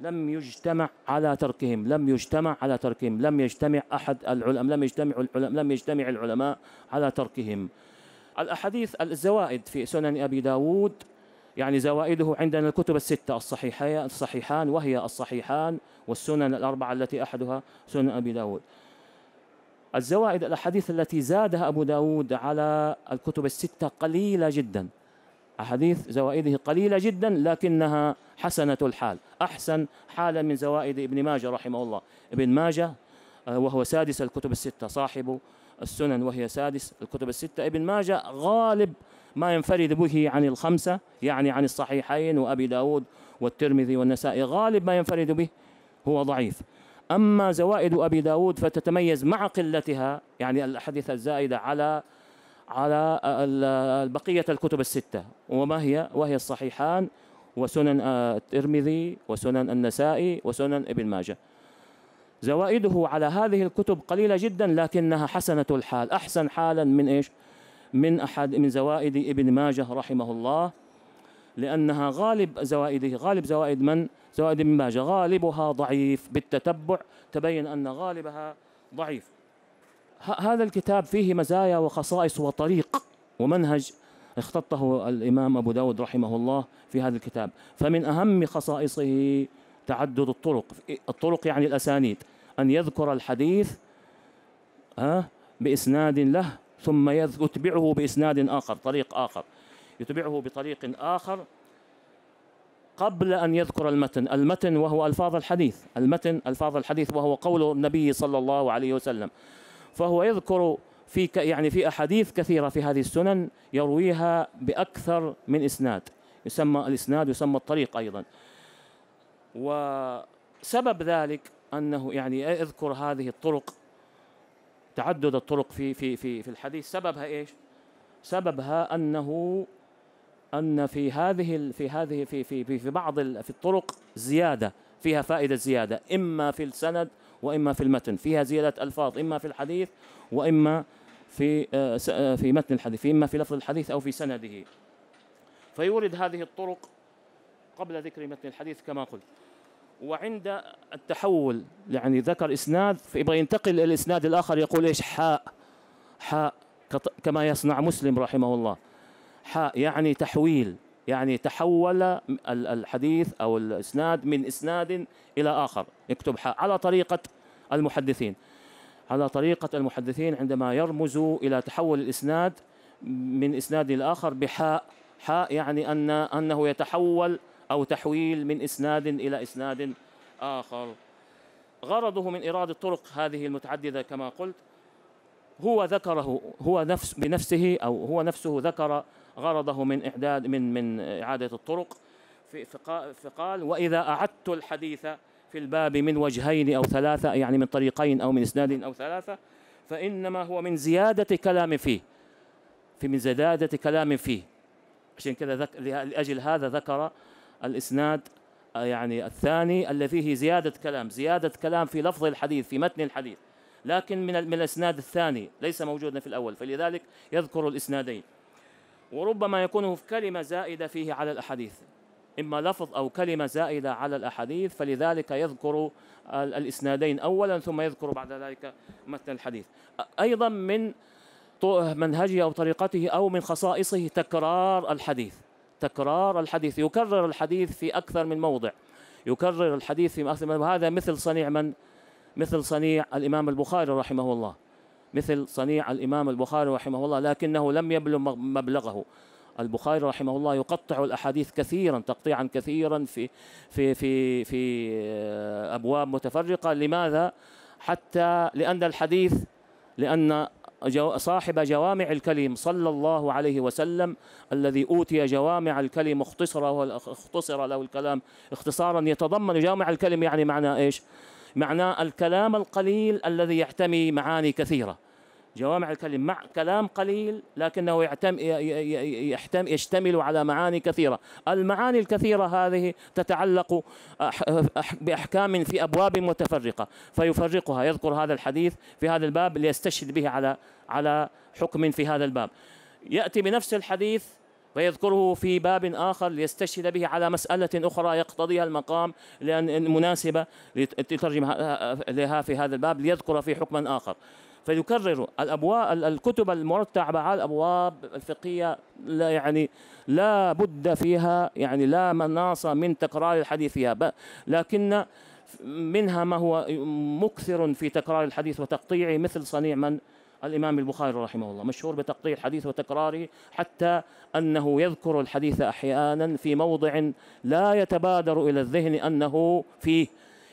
لم يجتمع على تركهم لم يجتمع على تركهم لم يجتمع أحد العلماء لم يجتمع العلماء لم يجتمع العلماء على تركهم الأحاديث الزوائد في سنن أبي داود يعني زوائده عندنا الكتب الستة الصحيحان وهي الصحيحان والسنن الأربعة التي أحدها سنن أبي داود الزوائد الأحاديث التي زادها أبو داود على الكتب الستة قليلة جدا أحاديث زوائده قليلة جدا لكنها حسنة الحال أحسن حالا من زوائد ابن ماجة رحمه الله ابن ماجة آه، وهو سادس الكتب الستة صاحب السنن وهي سادس الكتب الستة ابن ماجة غالب ما ينفرد به عن الخمسة يعني عن الصحيحين وأبي داود والترمذي والنسائي غالب ما ينفرد به هو ضعيف أما زوائد أبي داود فتتميز مع قلتها يعني الأحاديث الزائدة على على بقية الكتب الستة وما هي وهي الصحيحان وسنن آه، الترمذي وسنن النسائي وسنن ابن ماجه زوائده على هذه الكتب قليلة جدا لكنها حسنة الحال أحسن حالا من إيش من أحد من زوائد ابن ماجه رحمه الله لأنها غالب زوائده غالب زوائد من زوائد ابن ماجه غالبها ضعيف بالتتبع تبين أن غالبها ضعيف هذا الكتاب فيه مزايا وخصائص وطريق ومنهج اختطه الإمام أبو داود رحمه الله في هذا الكتاب فمن أهم خصائصه تعدد الطرق الطرق يعني الأسانيد أن يذكر الحديث بإسناد له ثم يتبعه بإسناد آخر طريق آخر يتبعه بطريق آخر قبل أن يذكر المتن المتن وهو ألفاظ الحديث المتن ألفاظ الحديث وهو قول النبي صلى الله عليه وسلم فهو يذكر في يعني في أحاديث كثيرة في هذه السنن يرويها بأكثر من إسناد يسمى الإسناد يسمى الطريق أيضا وسبب ذلك أنه يعني يذكر هذه الطرق تعدد الطرق في في في في الحديث سببها ايش؟ سببها انه ان في هذه في هذه في في في, في بعض في الطرق زياده فيها فائده زياده اما في السند واما في المتن فيها زياده الفاظ اما في الحديث واما في آه، آه، في متن الحديث اما في لفظ الحديث او في سنده فيورد هذه الطرق قبل ذكر متن الحديث كما قلت وعند التحول يعني ذكر اسناد فيبغى ينتقل الى الاسناد الاخر يقول ايش حاء حاء كما يصنع مسلم رحمه الله حاء يعني تحويل يعني تحول الحديث او الاسناد من اسناد الى اخر يكتب حاء على طريقه المحدثين على طريقه المحدثين عندما يرمزوا الى تحول الاسناد من اسناد الى اخر بحاء حاء يعني ان انه يتحول أو تحويل من إسناد إلى إسناد آخر غرضه من إرادة طرق هذه المتعددة كما قلت هو ذكره هو نفس بنفسه أو هو نفسه ذكر غرضه من إعداد من من إعادة الطرق فقال وإذا أعدت الحديث في الباب من وجهين أو ثلاثة يعني من طريقين أو من إسناد أو ثلاثة فإنما هو من زيادة كلام فيه في من زيادة كلام فيه عشان كذا لأجل هذا ذكر الإسناد آه، يعني الثاني الذي هي زيادة كلام زيادة كلام في لفظ الحديث في متن الحديث لكن من من الإسناد الثاني ليس موجودا في الأول فلذلك يذكر الإسنادين وربما يكون في كلمة زائدة فيه على الأحاديث إما لفظ أو كلمة زائدة على الأحاديث فلذلك يذكر الإسنادين أولا ثم يذكر بعد ذلك متن الحديث أيضا من منهجه أو طريقته أو من خصائصه تكرار الحديث تكرار الحديث يكرر الحديث في أكثر من موضع يكرر الحديث في أكثر من هذا مثل صنيع من مثل صنيع الإمام البخاري رحمه الله مثل صنيع الإمام البخاري رحمه الله لكنه لم يبلغ مبلغه البخاري رحمه الله يقطع الأحاديث كثيرا تقطيعا كثيرا في في في في آه، أبواب متفرقة لماذا؟ حتى لأن الحديث لأن صاحب جوامع الكلم صلى الله عليه وسلم الذي أوتي جوامع الكلم اختصر له الكلام اختصارا يتضمن جوامع الكلم يعني معنى إيش معنى الكلام القليل الذي يحتمي معاني كثيرة جوامع الكلم مع كلام قليل لكنه يحتم يشتمل على معاني كثيرة المعاني الكثيرة هذه تتعلق بأحكام في أبواب متفرقة فيفرقها يذكر هذا الحديث في هذا الباب ليستشهد به على على حكم في هذا الباب يأتي بنفس الحديث ويذكره في باب آخر ليستشهد به على مسألة أخرى يقتضيها المقام لأن مناسبة لتترجم لها في هذا الباب ليذكر في حكم آخر فيكرر الابواب الكتب المرتبه الابواب الفقهيه لا يعني لا بد فيها يعني لا مناص من تكرار الحديث فيها لكن منها ما هو مكثر في تكرار الحديث وتقطيعه مثل صنيع من الإمام البخاري رحمه الله مشهور بتقطيع الحديث وتكراره حتى أنه يذكر الحديث أحيانا في موضع لا يتبادر إلى الذهن أنه فيه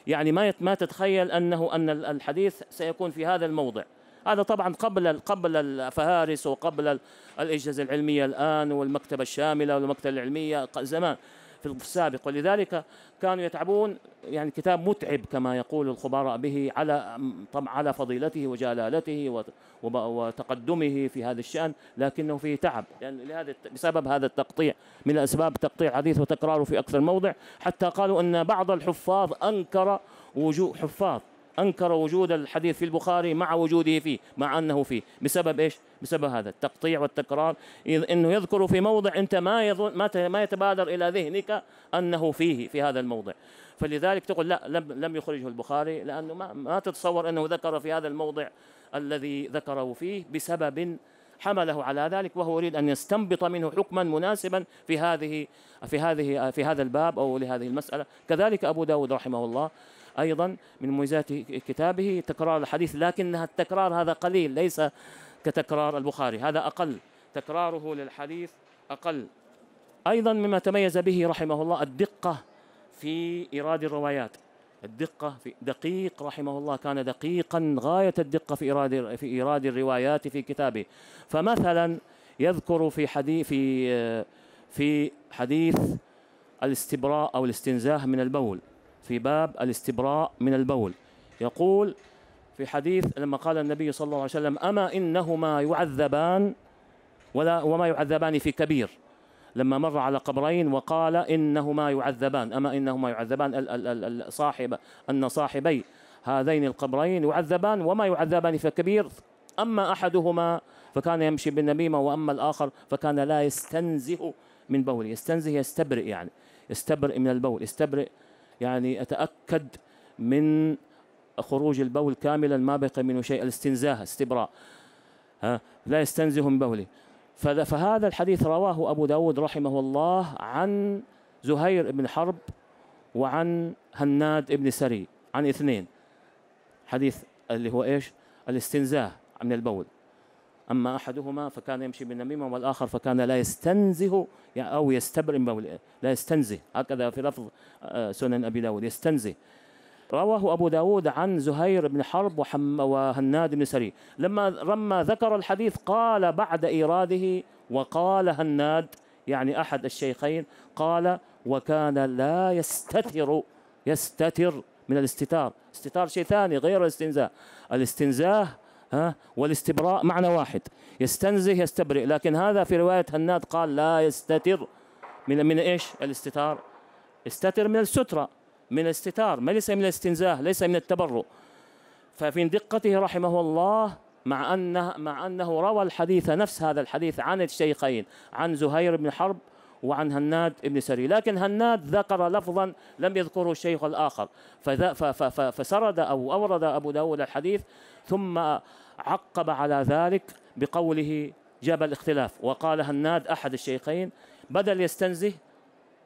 يعني ما ما تتخيل أنه أن الحديث سيكون في هذا الموضع هذا طبعا قبل قبل الفهارس وقبل الأجهزة العلمية الآن والمكتبة الشاملة والمكتبة العلمية زمان في السابق ولذلك كانوا يتعبون يعني كتاب متعب كما يقول الخبراء به على طبعا على فضيلته وجلالته وتقدمه في هذا الشأن لكنه فيه تعب يعني لهذا بسبب هذا التقطيع من أسباب تقطيع حديث وتكراره في أكثر موضع حتى قالوا أن بعض الحفاظ أنكر وجوء حفاظ أنكر وجود الحديث في البخاري مع وجوده فيه مع أنه فيه بسبب إيش بسبب هذا التقطيع والتكرار أنه يذكر في موضع أنت ما يظن ما يتبادر إلى ذهنك أنه فيه في هذا الموضع فلذلك تقول لا لم, لم يخرجه البخاري لأنه ما, ما تتصور أنه ذكر في هذا الموضع الذي ذكره فيه بسبب حمله على ذلك وهو يريد ان يستنبط منه حكما مناسبا في هذه في هذه في هذا الباب او لهذه المساله كذلك ابو داود رحمه الله أيضا من مميزات كتابه تكرار الحديث لكن التكرار هذا قليل ليس كتكرار البخاري هذا أقل تكراره للحديث أقل أيضا مما تميز به رحمه الله الدقة في إيراد الروايات الدقة في دقيق رحمه الله كان دقيقا غاية الدقة في إيراد في إيراد الروايات في كتابه فمثلا يذكر في حديث في في حديث الاستبراء أو الاستنزاه من البول في باب الاستبراء من البول يقول في حديث لما قال النبي صلى الله عليه وسلم أما إنهما يعذبان ولا وما يعذبان في كبير لما مر على قبرين وقال إنهما يعذبان أما إنهما يعذبان صاحب أن صاحبي هذين القبرين يعذبان وما يعذبان في كبير أما أحدهما فكان يمشي بالنميمة وأما الآخر فكان لا يستنزه من بوله يستنزه يستبرئ يعني يستبرئ من البول يستبرئ يعني أتأكد من خروج البول كاملا ما بقي منه شيء الاستنزاه استبراء ها لا يستنزه من بوله فهذا الحديث رواه أبو داود رحمه الله عن زهير بن حرب وعن هناد بن سري عن اثنين حديث اللي هو إيش الاستنزاه من البول أما أحدهما فكان يمشي بالنميمة والآخر فكان لا يستنزه أو يستبرم لا يستنزه هكذا في لفظ آه، سنن أبي داود يستنزه رواه أبو داود عن زهير بن حرب وهناد بن سري لما لما ذكر الحديث قال بعد إيراده وقال هناد يعني أحد الشيخين قال وكان لا يستتر يستتر من الاستتار استتار شيء ثاني غير الاستنزاه الاستنزاه ها والاستبراء معنى واحد يستنزه يستبرئ لكن هذا في رواية هناد قال لا يستتر من من ايش الاستتار استتر من السترة من الاستتار ما ليس من الاستنزاه ليس من التبرؤ ففي دقته رحمه الله مع أنه, مع أنه روى الحديث نفس هذا الحديث عن الشيخين عن زهير بن حرب وعن هناد بن سري لكن هناد ذكر لفظا لم يذكره الشيخ الآخر فسرد أو أورد أبو داود الحديث ثم عقب على ذلك بقوله جبل الاختلاف وقال هناد أحد الشيخين بدل يستنزه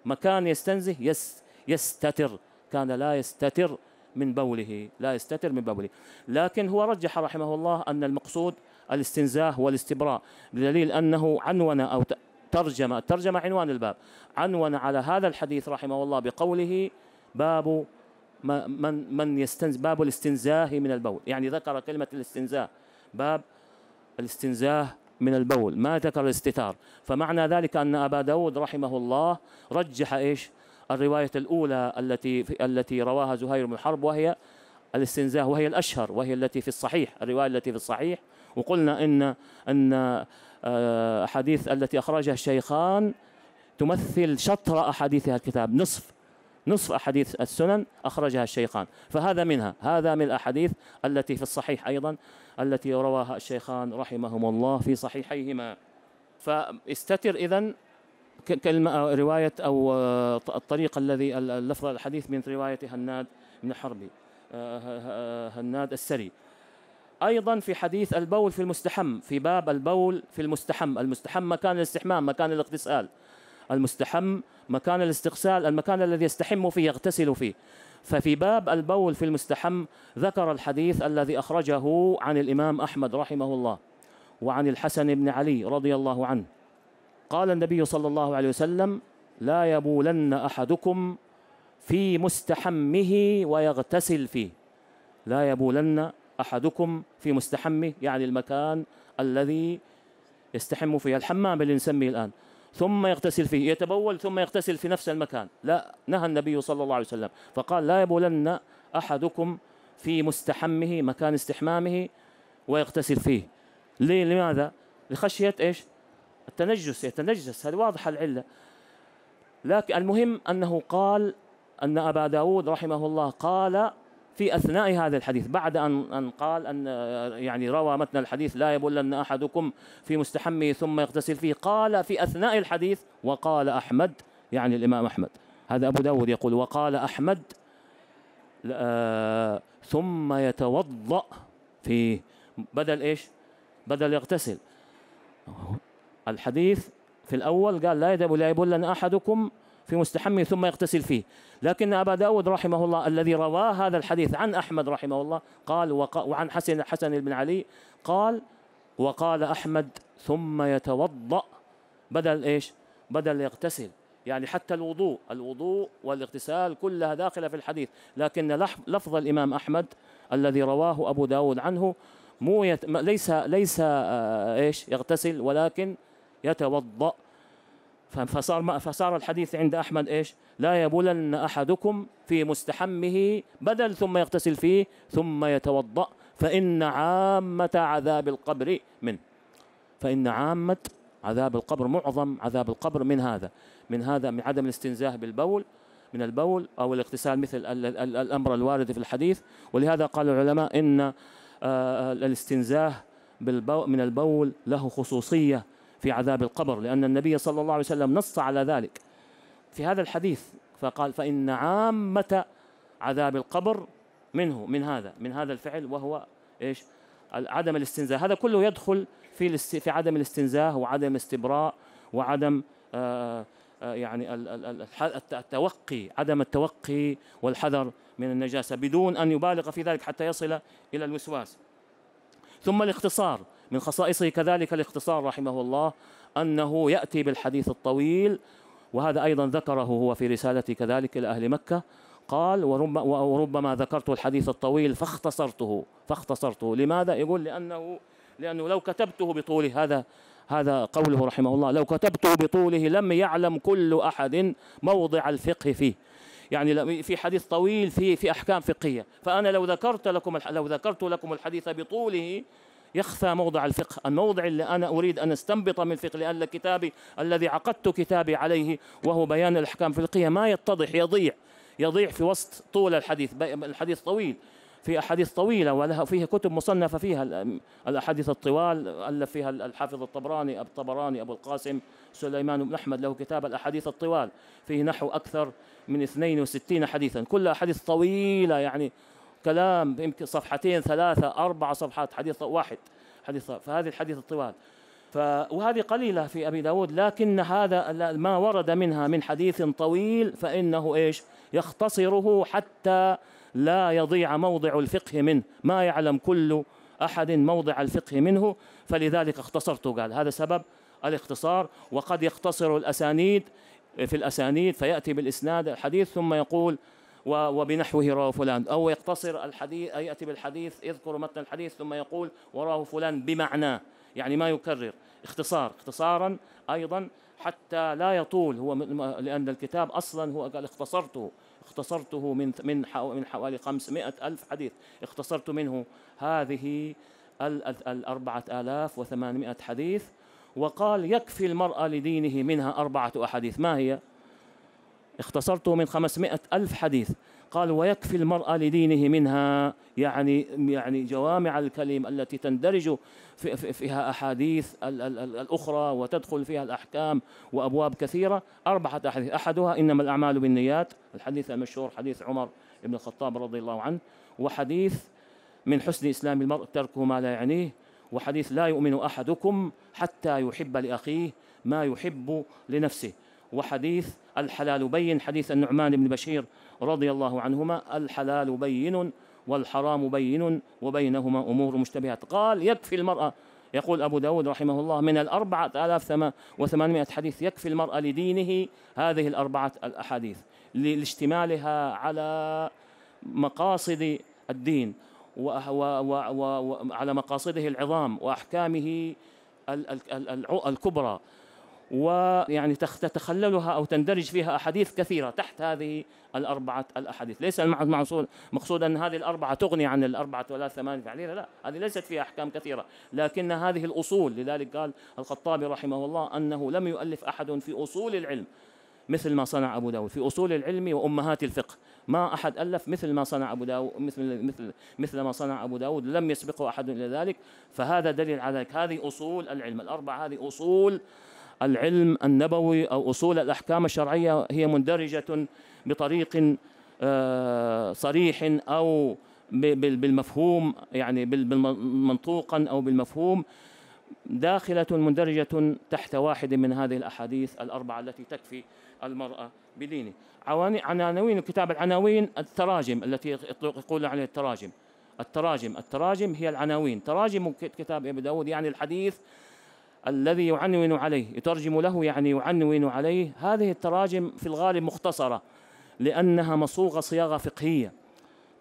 مكان يستنزه يس يستتر كان لا يستتر من بوله لا يستتر من بوله لكن هو رجح رحمه الله أن المقصود الاستنزاه والاستبراء بدليل أنه عنون أو ترجم ترجم عنوان الباب عنون على هذا الحديث رحمه الله بقوله باب من من يستنز باب الاستنزاه من البول يعني ذكر كلمة الاستنزاه باب الاستنزاه من البول ما ذكر الاستتار فمعنى ذلك أن أبا داود رحمه الله رجح إيش الرواية الأولى التي التي رواها زهير بن حرب وهي الاستنزاه وهي الأشهر وهي التي في الصحيح الرواية التي في الصحيح وقلنا إن أن آه، حديث التي أخرجها الشيخان تمثل شطر أحاديثها الكتاب نصف نصف أحاديث السنن أخرجها الشيخان فهذا منها هذا من الأحاديث التي في الصحيح أيضا التي رواها الشيخان رحمهم الله في صحيحيهما فاستتر إذا كلمة رواية أو آه، الطريق الذي اللفظ الحديث من رواية هناد بن حربي آه، هناد السري أيضا في حديث البول في المستحم في باب البول في المستحم المستحم مكان الاستحمام مكان الاغتسال المستحم مكان الاستغسال المكان الذي يستحم فيه يغتسل فيه ففي باب البول في المستحم ذكر الحديث الذي أخرجه عن الإمام أحمد رحمه الله وعن الحسن بن علي رضي الله عنه قال النبي صلى الله عليه وسلم لا يبولن أحدكم في مستحمه ويغتسل فيه لا يبولن أحدكم في مستحمه يعني المكان الذي يستحم فيه الحمام اللي نسميه الآن ثم يغتسل فيه يتبول ثم يغتسل في نفس المكان لا نهى النبي صلى الله عليه وسلم فقال لا يبولن أحدكم في مستحمه مكان استحمامه ويغتسل فيه ليه لماذا لخشية إيش التنجس يتنجس هذه واضحة العلة لكن المهم أنه قال أن أبا داود رحمه الله قال في اثناء هذا الحديث بعد ان ان قال ان آه، يعني روى متن الحديث لا يبلن احدكم في مستحمه ثم يغتسل فيه قال في اثناء الحديث وقال احمد يعني الامام احمد هذا ابو داود يقول وقال احمد آه، ثم يتوضا في بدل ايش بدل يغتسل الحديث في الاول قال لا يدب لا يبلن احدكم في مستحمه ثم يغتسل فيه لكن أبا داود رحمه الله الذي رواه هذا الحديث عن أحمد رحمه الله قال وعن حسن حسن بن علي قال وقال أحمد ثم يتوضأ بدل إيش بدل يغتسل يعني حتى الوضوء الوضوء والاغتسال كلها داخلة في الحديث لكن لفظ الإمام أحمد الذي رواه أبو داود عنه مو يت... ليس ليس آه ايش يغتسل ولكن يتوضأ فصار ما فصار الحديث عند احمد ايش؟ لا يبولن احدكم في مستحمه بدل ثم يغتسل فيه ثم يتوضا فان عامه عذاب القبر من فان عامه عذاب القبر معظم عذاب القبر من هذا من هذا من عدم الاستنزاه بالبول من البول او الاغتسال مثل الامر الوارد في الحديث ولهذا قال العلماء ان آه، آه، الاستنزاه بالبول من البول له خصوصيه في عذاب القبر لأن النبي صلى الله عليه وسلم نص على ذلك في هذا الحديث فقال فإن عامة عذاب القبر منه من هذا من هذا الفعل وهو ايش؟ عدم الاستنزاه هذا كله يدخل في في عدم الاستنزاه وعدم استبراء وعدم آه، آه، يعني التوقي عدم التوقي والحذر من النجاسه بدون ان يبالغ في ذلك حتى يصل الى الوسواس ثم الاختصار من خصائصه كذلك الاختصار رحمه الله أنه يأتي بالحديث الطويل وهذا أيضا ذكره هو في رسالته كذلك إلى أهل مكة قال وربما, وربما ذكرت الحديث الطويل فاختصرته فاختصرته لماذا يقول لأنه لأنه لو كتبته بطوله هذا هذا قوله رحمه الله لو كتبته بطوله لم يعلم كل أحد موضع الفقه فيه يعني في حديث طويل في في احكام فقهيه فانا لو ذكرت لكم لو ذكرت لكم الحديث بطوله يخفى موضع الفقه الموضع اللي أنا أريد أن استنبط من فقه لأن كتابي الذي عقدت كتابي عليه وهو بيان الأحكام الفقهية ما يتضح يضيع يضيع في وسط طول الحديث الحديث طويل في أحاديث طويلة ولها فيها كتب مصنفة فيها الأحاديث الطوال ألف فيها الحافظ الطبراني أبو الطبراني أبو القاسم سليمان بن أحمد له كتاب الأحاديث الطوال فيه نحو أكثر من 62 حديثا كل أحاديث طويلة يعني كلام يمكن صفحتين ثلاثة أربع صفحات حديث واحد حديث فهذه الحديث الطوال ف وهذه قليلة في أبي داود لكن هذا ما ورد منها من حديث طويل فإنه إيش يختصره حتى لا يضيع موضع الفقه منه ما يعلم كل أحد موضع الفقه منه فلذلك اختصرته قال هذا سبب الاختصار وقد يختصر الأسانيد في الأسانيد فيأتي بالإسناد الحديث ثم يقول وبنحوه رواه فلان أو يقتصر الحديث أو يأتي بالحديث يذكر متن الحديث ثم يقول وراه فلان بمعناه يعني ما يكرر اختصار اختصارا أيضا حتى لا يطول هو لأن الكتاب أصلا هو قال اختصرته اختصرته من من من حوالي 500 ألف حديث اختصرت منه هذه الأربعة آلاف وثمانمائة حديث وقال يكفي المرأة لدينه منها أربعة أحاديث ما هي اختصرته من 500 ألف حديث قال ويكفي المرأة لدينه منها يعني يعني جوامع الكلم التي تندرج في في فيها أحاديث الأخرى وتدخل فيها الأحكام وأبواب كثيرة أربعة أحاديث أحدها إنما الأعمال بالنيات الحديث المشهور حديث عمر بن الخطاب رضي الله عنه وحديث من حسن إسلام المرء تركه ما لا يعنيه وحديث لا يؤمن أحدكم حتى يحب لأخيه ما يحب لنفسه وحديث الحلال بين حديث النعمان بن بشير رضي الله عنهما الحلال بين والحرام بين وبينهما أمور مشتبهات قال يكفي المرأة يقول أبو داود رحمه الله من الأربعة آلاف وثمانمائة حديث يكفي المرأة لدينه هذه الأربعة الأحاديث لاشتمالها على مقاصد الدين وعلى مقاصده العظام وأحكامه الكبرى ويعني تتخللها أو تندرج فيها أحاديث كثيرة تحت هذه الأربعة الأحاديث ليس المعصول مقصود أن هذه الأربعة تغني عن الأربعة ولا ثمان تعليلة لا هذه ليست فيها أحكام كثيرة لكن هذه الأصول لذلك قال الخطابي رحمه الله أنه لم يؤلف أحد في أصول العلم مثل ما صنع أبو داود في أصول العلم وأمهات الفقه ما أحد ألف مثل ما صنع أبو داود مثل, مثل, مثل ما صنع أبو داود لم يسبقه أحد إلى ذلك فهذا دليل على ذلك هذه أصول العلم الأربعة هذه أصول العلم النبوي أو أصول الأحكام الشرعية هي مندرجة بطريق آه، صريح أو بالمفهوم يعني منطوقا أو بالمفهوم داخلة مندرجة تحت واحد من هذه الأحاديث الأربعة التي تكفي المرأة بدينه عناوين كتاب العناوين التراجم التي يقول عليها التراجم التراجم التراجم هي العناوين تراجم كتاب أبي داود يعني الحديث الذي يعنون عليه يترجم له يعني يعنون عليه هذه التراجم في الغالب مختصرة لأنها مصوغة صياغة فقهية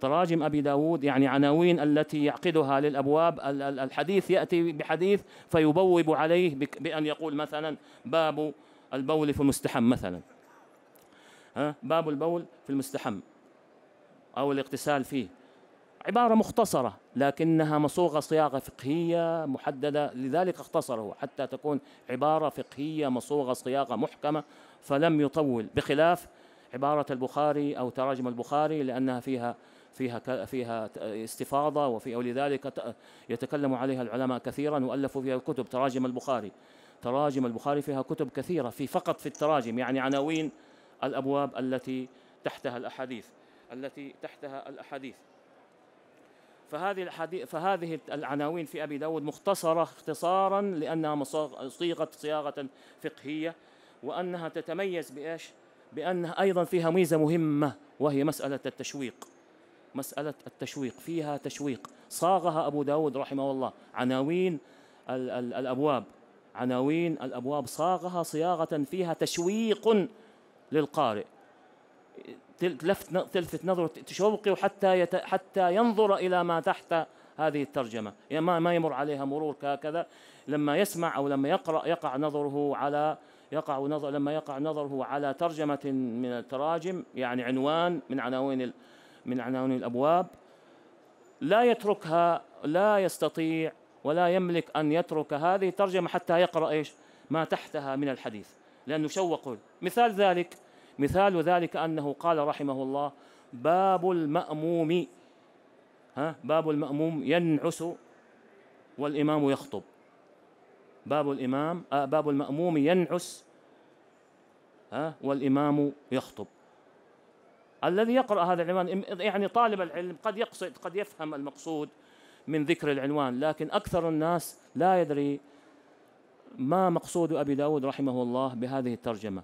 تراجم أبي داود يعني عناوين التي يعقدها للأبواب الحديث يأتي بحديث فيبوب عليه بأن يقول مثلا باب البول في المستحم مثلا ها باب البول في المستحم أو الاغتسال فيه عبارة مختصرة لكنها مصوغة صياغة فقهية محددة لذلك اختصره حتى تكون عبارة فقهية مصوغة صياغة محكمة فلم يطول بخلاف عبارة البخاري أو تراجم البخاري لأنها فيها فيها فيها استفاضه وفي ولذلك يتكلم عليها العلماء كثيرا والفوا فيها كتب تراجم البخاري تراجم البخاري فيها كتب كثيره في فقط في التراجم يعني عناوين الابواب التي تحتها الاحاديث التي تحتها الاحاديث فهذه فهذه العناوين في ابي داود مختصره اختصارا لانها صيغت صياغه فقهيه وانها تتميز بايش؟ بانها ايضا فيها ميزه مهمه وهي مساله التشويق. مساله التشويق فيها تشويق صاغها ابو داود رحمه الله عناوين ال ال الابواب عناوين الابواب صاغها صياغه فيها تشويق للقارئ تلفت تلفت نظره تشوقي وحتى يت حتى ينظر الى ما تحت هذه الترجمه يعني ما ما يمر عليها مرور كذا لما يسمع او لما يقرا يقع نظره على يقع نظر لما يقع نظره على ترجمه من التراجم يعني عنوان من عناوين من عناوين الابواب لا يتركها لا يستطيع ولا يملك ان يترك هذه الترجمه حتى يقرا ايش ما تحتها من الحديث لانه شوقه مثال ذلك مثال ذلك أنه قال رحمه الله باب المأموم ها باب المأموم ينعس والإمام يخطب باب الإمام آه، باب المأموم ينعس ها والإمام يخطب الذي يقرأ هذا العنوان يعني طالب العلم قد يقصد قد يفهم المقصود من ذكر العنوان لكن أكثر الناس لا يدري ما مقصود أبي داود رحمه الله بهذه الترجمة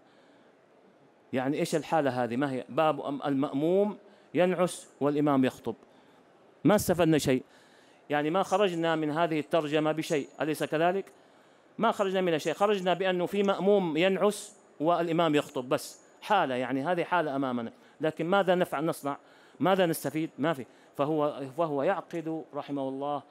يعني إيش الحالة هذه ما هي باب المأموم ينعس والإمام يخطب ما استفدنا شيء يعني ما خرجنا من هذه الترجمة بشيء أليس كذلك ما خرجنا من شيء خرجنا بأنه في مأموم ينعس والإمام يخطب بس حالة يعني هذه حالة أمامنا لكن ماذا نفعل نصنع ماذا نستفيد ما في فهو, فهو يعقد رحمه الله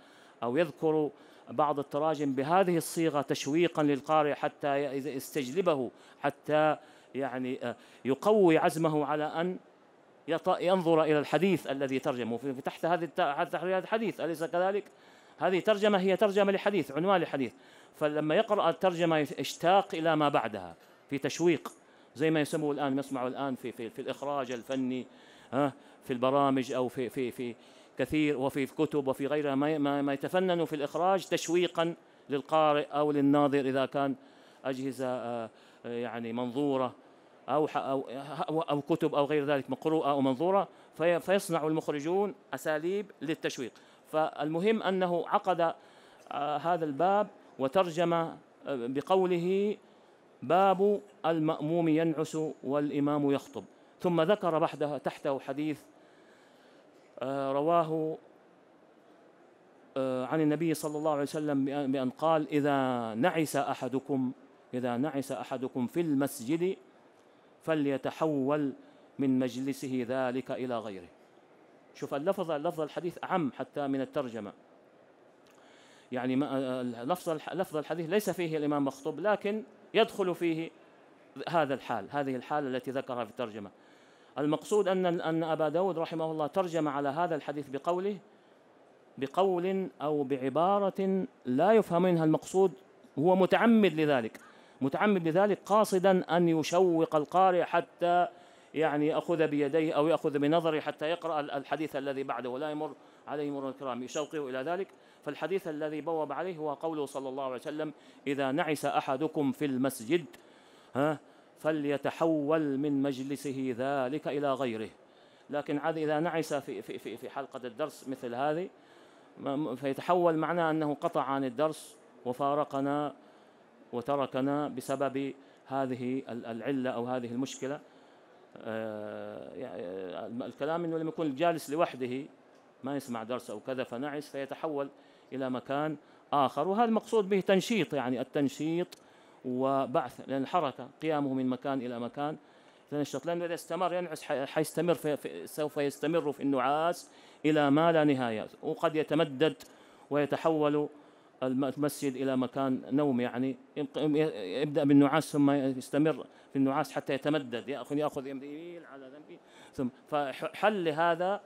أو يذكر بعض التراجم بهذه الصيغة تشويقا للقارئ حتى يستجلبه حتى يعني آه، يقوي عزمه على أن ينظر إلى الحديث الذي ترجمه في تحت هذه الحديث أليس كذلك؟ هذه ترجمة هي ترجمة لحديث عنوان لحديث فلما يقرأ الترجمة يشتاق إلى ما بعدها في تشويق زي ما يسموه الآن يسمعوا الآن في, في, في الإخراج الفني ها في البرامج أو في, في, في كثير وفي كتب وفي غيرها ما, ما يتفننوا في الإخراج تشويقا للقارئ أو للناظر إذا كان أجهزة آه، يعني منظورة أو, أو, أو كتب أو غير ذلك مقروءة أو منظورة في فيصنع المخرجون أساليب للتشويق فالمهم أنه عقد آه، هذا الباب وترجم آه، بقوله باب المأموم ينعس والإمام يخطب ثم ذكر بعدها تحته حديث آه، رواه عن النبي صلى الله عليه وسلم بأن قال إذا نعس أحدكم إذا نعس أحدكم في المسجد فليتحول من مجلسه ذلك إلى غيره شوف اللفظ لفظ الحديث أعم حتى من الترجمة يعني لفظ لفظ الحديث ليس فيه الإمام مخطوب لكن يدخل فيه هذا الحال هذه الحالة التي ذكرها في الترجمة المقصود أن أن أبا داود رحمه الله ترجم على هذا الحديث بقوله بقول أو بعبارة لا يفهم منها المقصود هو متعمد لذلك متعمد لذلك قاصدا أن يشوق القارئ حتى يعني يأخذ بيديه أو يأخذ بنظره حتى يقرأ الحديث الذي بعده ولا يمر عليه مرور الكرام يشوقه إلى ذلك فالحديث الذي بوب عليه هو قوله صلى الله عليه وسلم إذا نعس أحدكم في المسجد ها فليتحول من مجلسه ذلك إلى غيره لكن عاد إذا نعس في, في, في, في حلقة الدرس مثل هذه فيتحول معناه أنه قطع عن الدرس وفارقنا وتركنا بسبب هذه العلة أو هذه المشكلة آه، يعني، آه، الكلام أنه لما يكون الجالس لوحده ما يسمع درس أو كذا فنعس فيتحول إلى مكان آخر وهذا المقصود به تنشيط يعني التنشيط وبعث لأن الحركة قيامه من مكان إلى مكان تنشط لأنه إذا استمر ينعس حيستمر في سوف يستمر في النعاس إلى ما لا نهاية وقد يتمدد ويتحول المسجد إلى مكان نوم يعني يبدأ بالنعاس ثم يستمر في النعاس حتى يتمدد يأخذ يأخذ على ذنبه ثم فحل هذا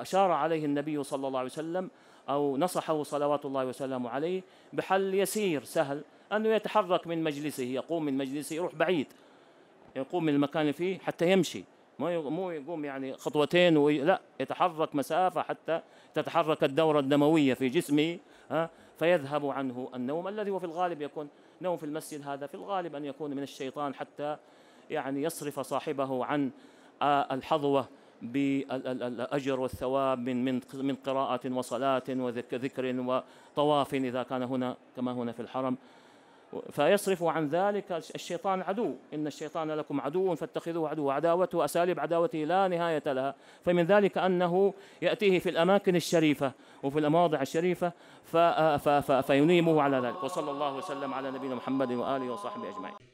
أشار عليه النبي صلى الله عليه وسلم أو نصحه صلوات الله وسلامه عليه بحل يسير سهل أنه يتحرك من مجلسه يقوم من مجلسه يروح بعيد يقوم من المكان فيه حتى يمشي ما مو يقوم يعني خطوتين وي... لا يتحرك مسافة حتى تتحرك الدورة الدموية في جسمه ها فيذهب عنه النوم الذي هو في الغالب يكون نوم في المسجد هذا في الغالب أن يكون من الشيطان حتى يعني يصرف صاحبه عن الحظوة بالاجر والثواب من من من قراءه وصلاه وذكر وطواف اذا كان هنا كما هنا في الحرم فيصرف عن ذلك الشيطان عدو إن الشيطان لكم عدو فاتخذوه عدو عداوته أساليب عداوته لا نهاية لها فمن ذلك أنه يأتيه في الأماكن الشريفة وفي المواضع الشريفة فينيمه على ذلك وصلى الله وسلم على نبينا محمد وآله وصحبه أجمعين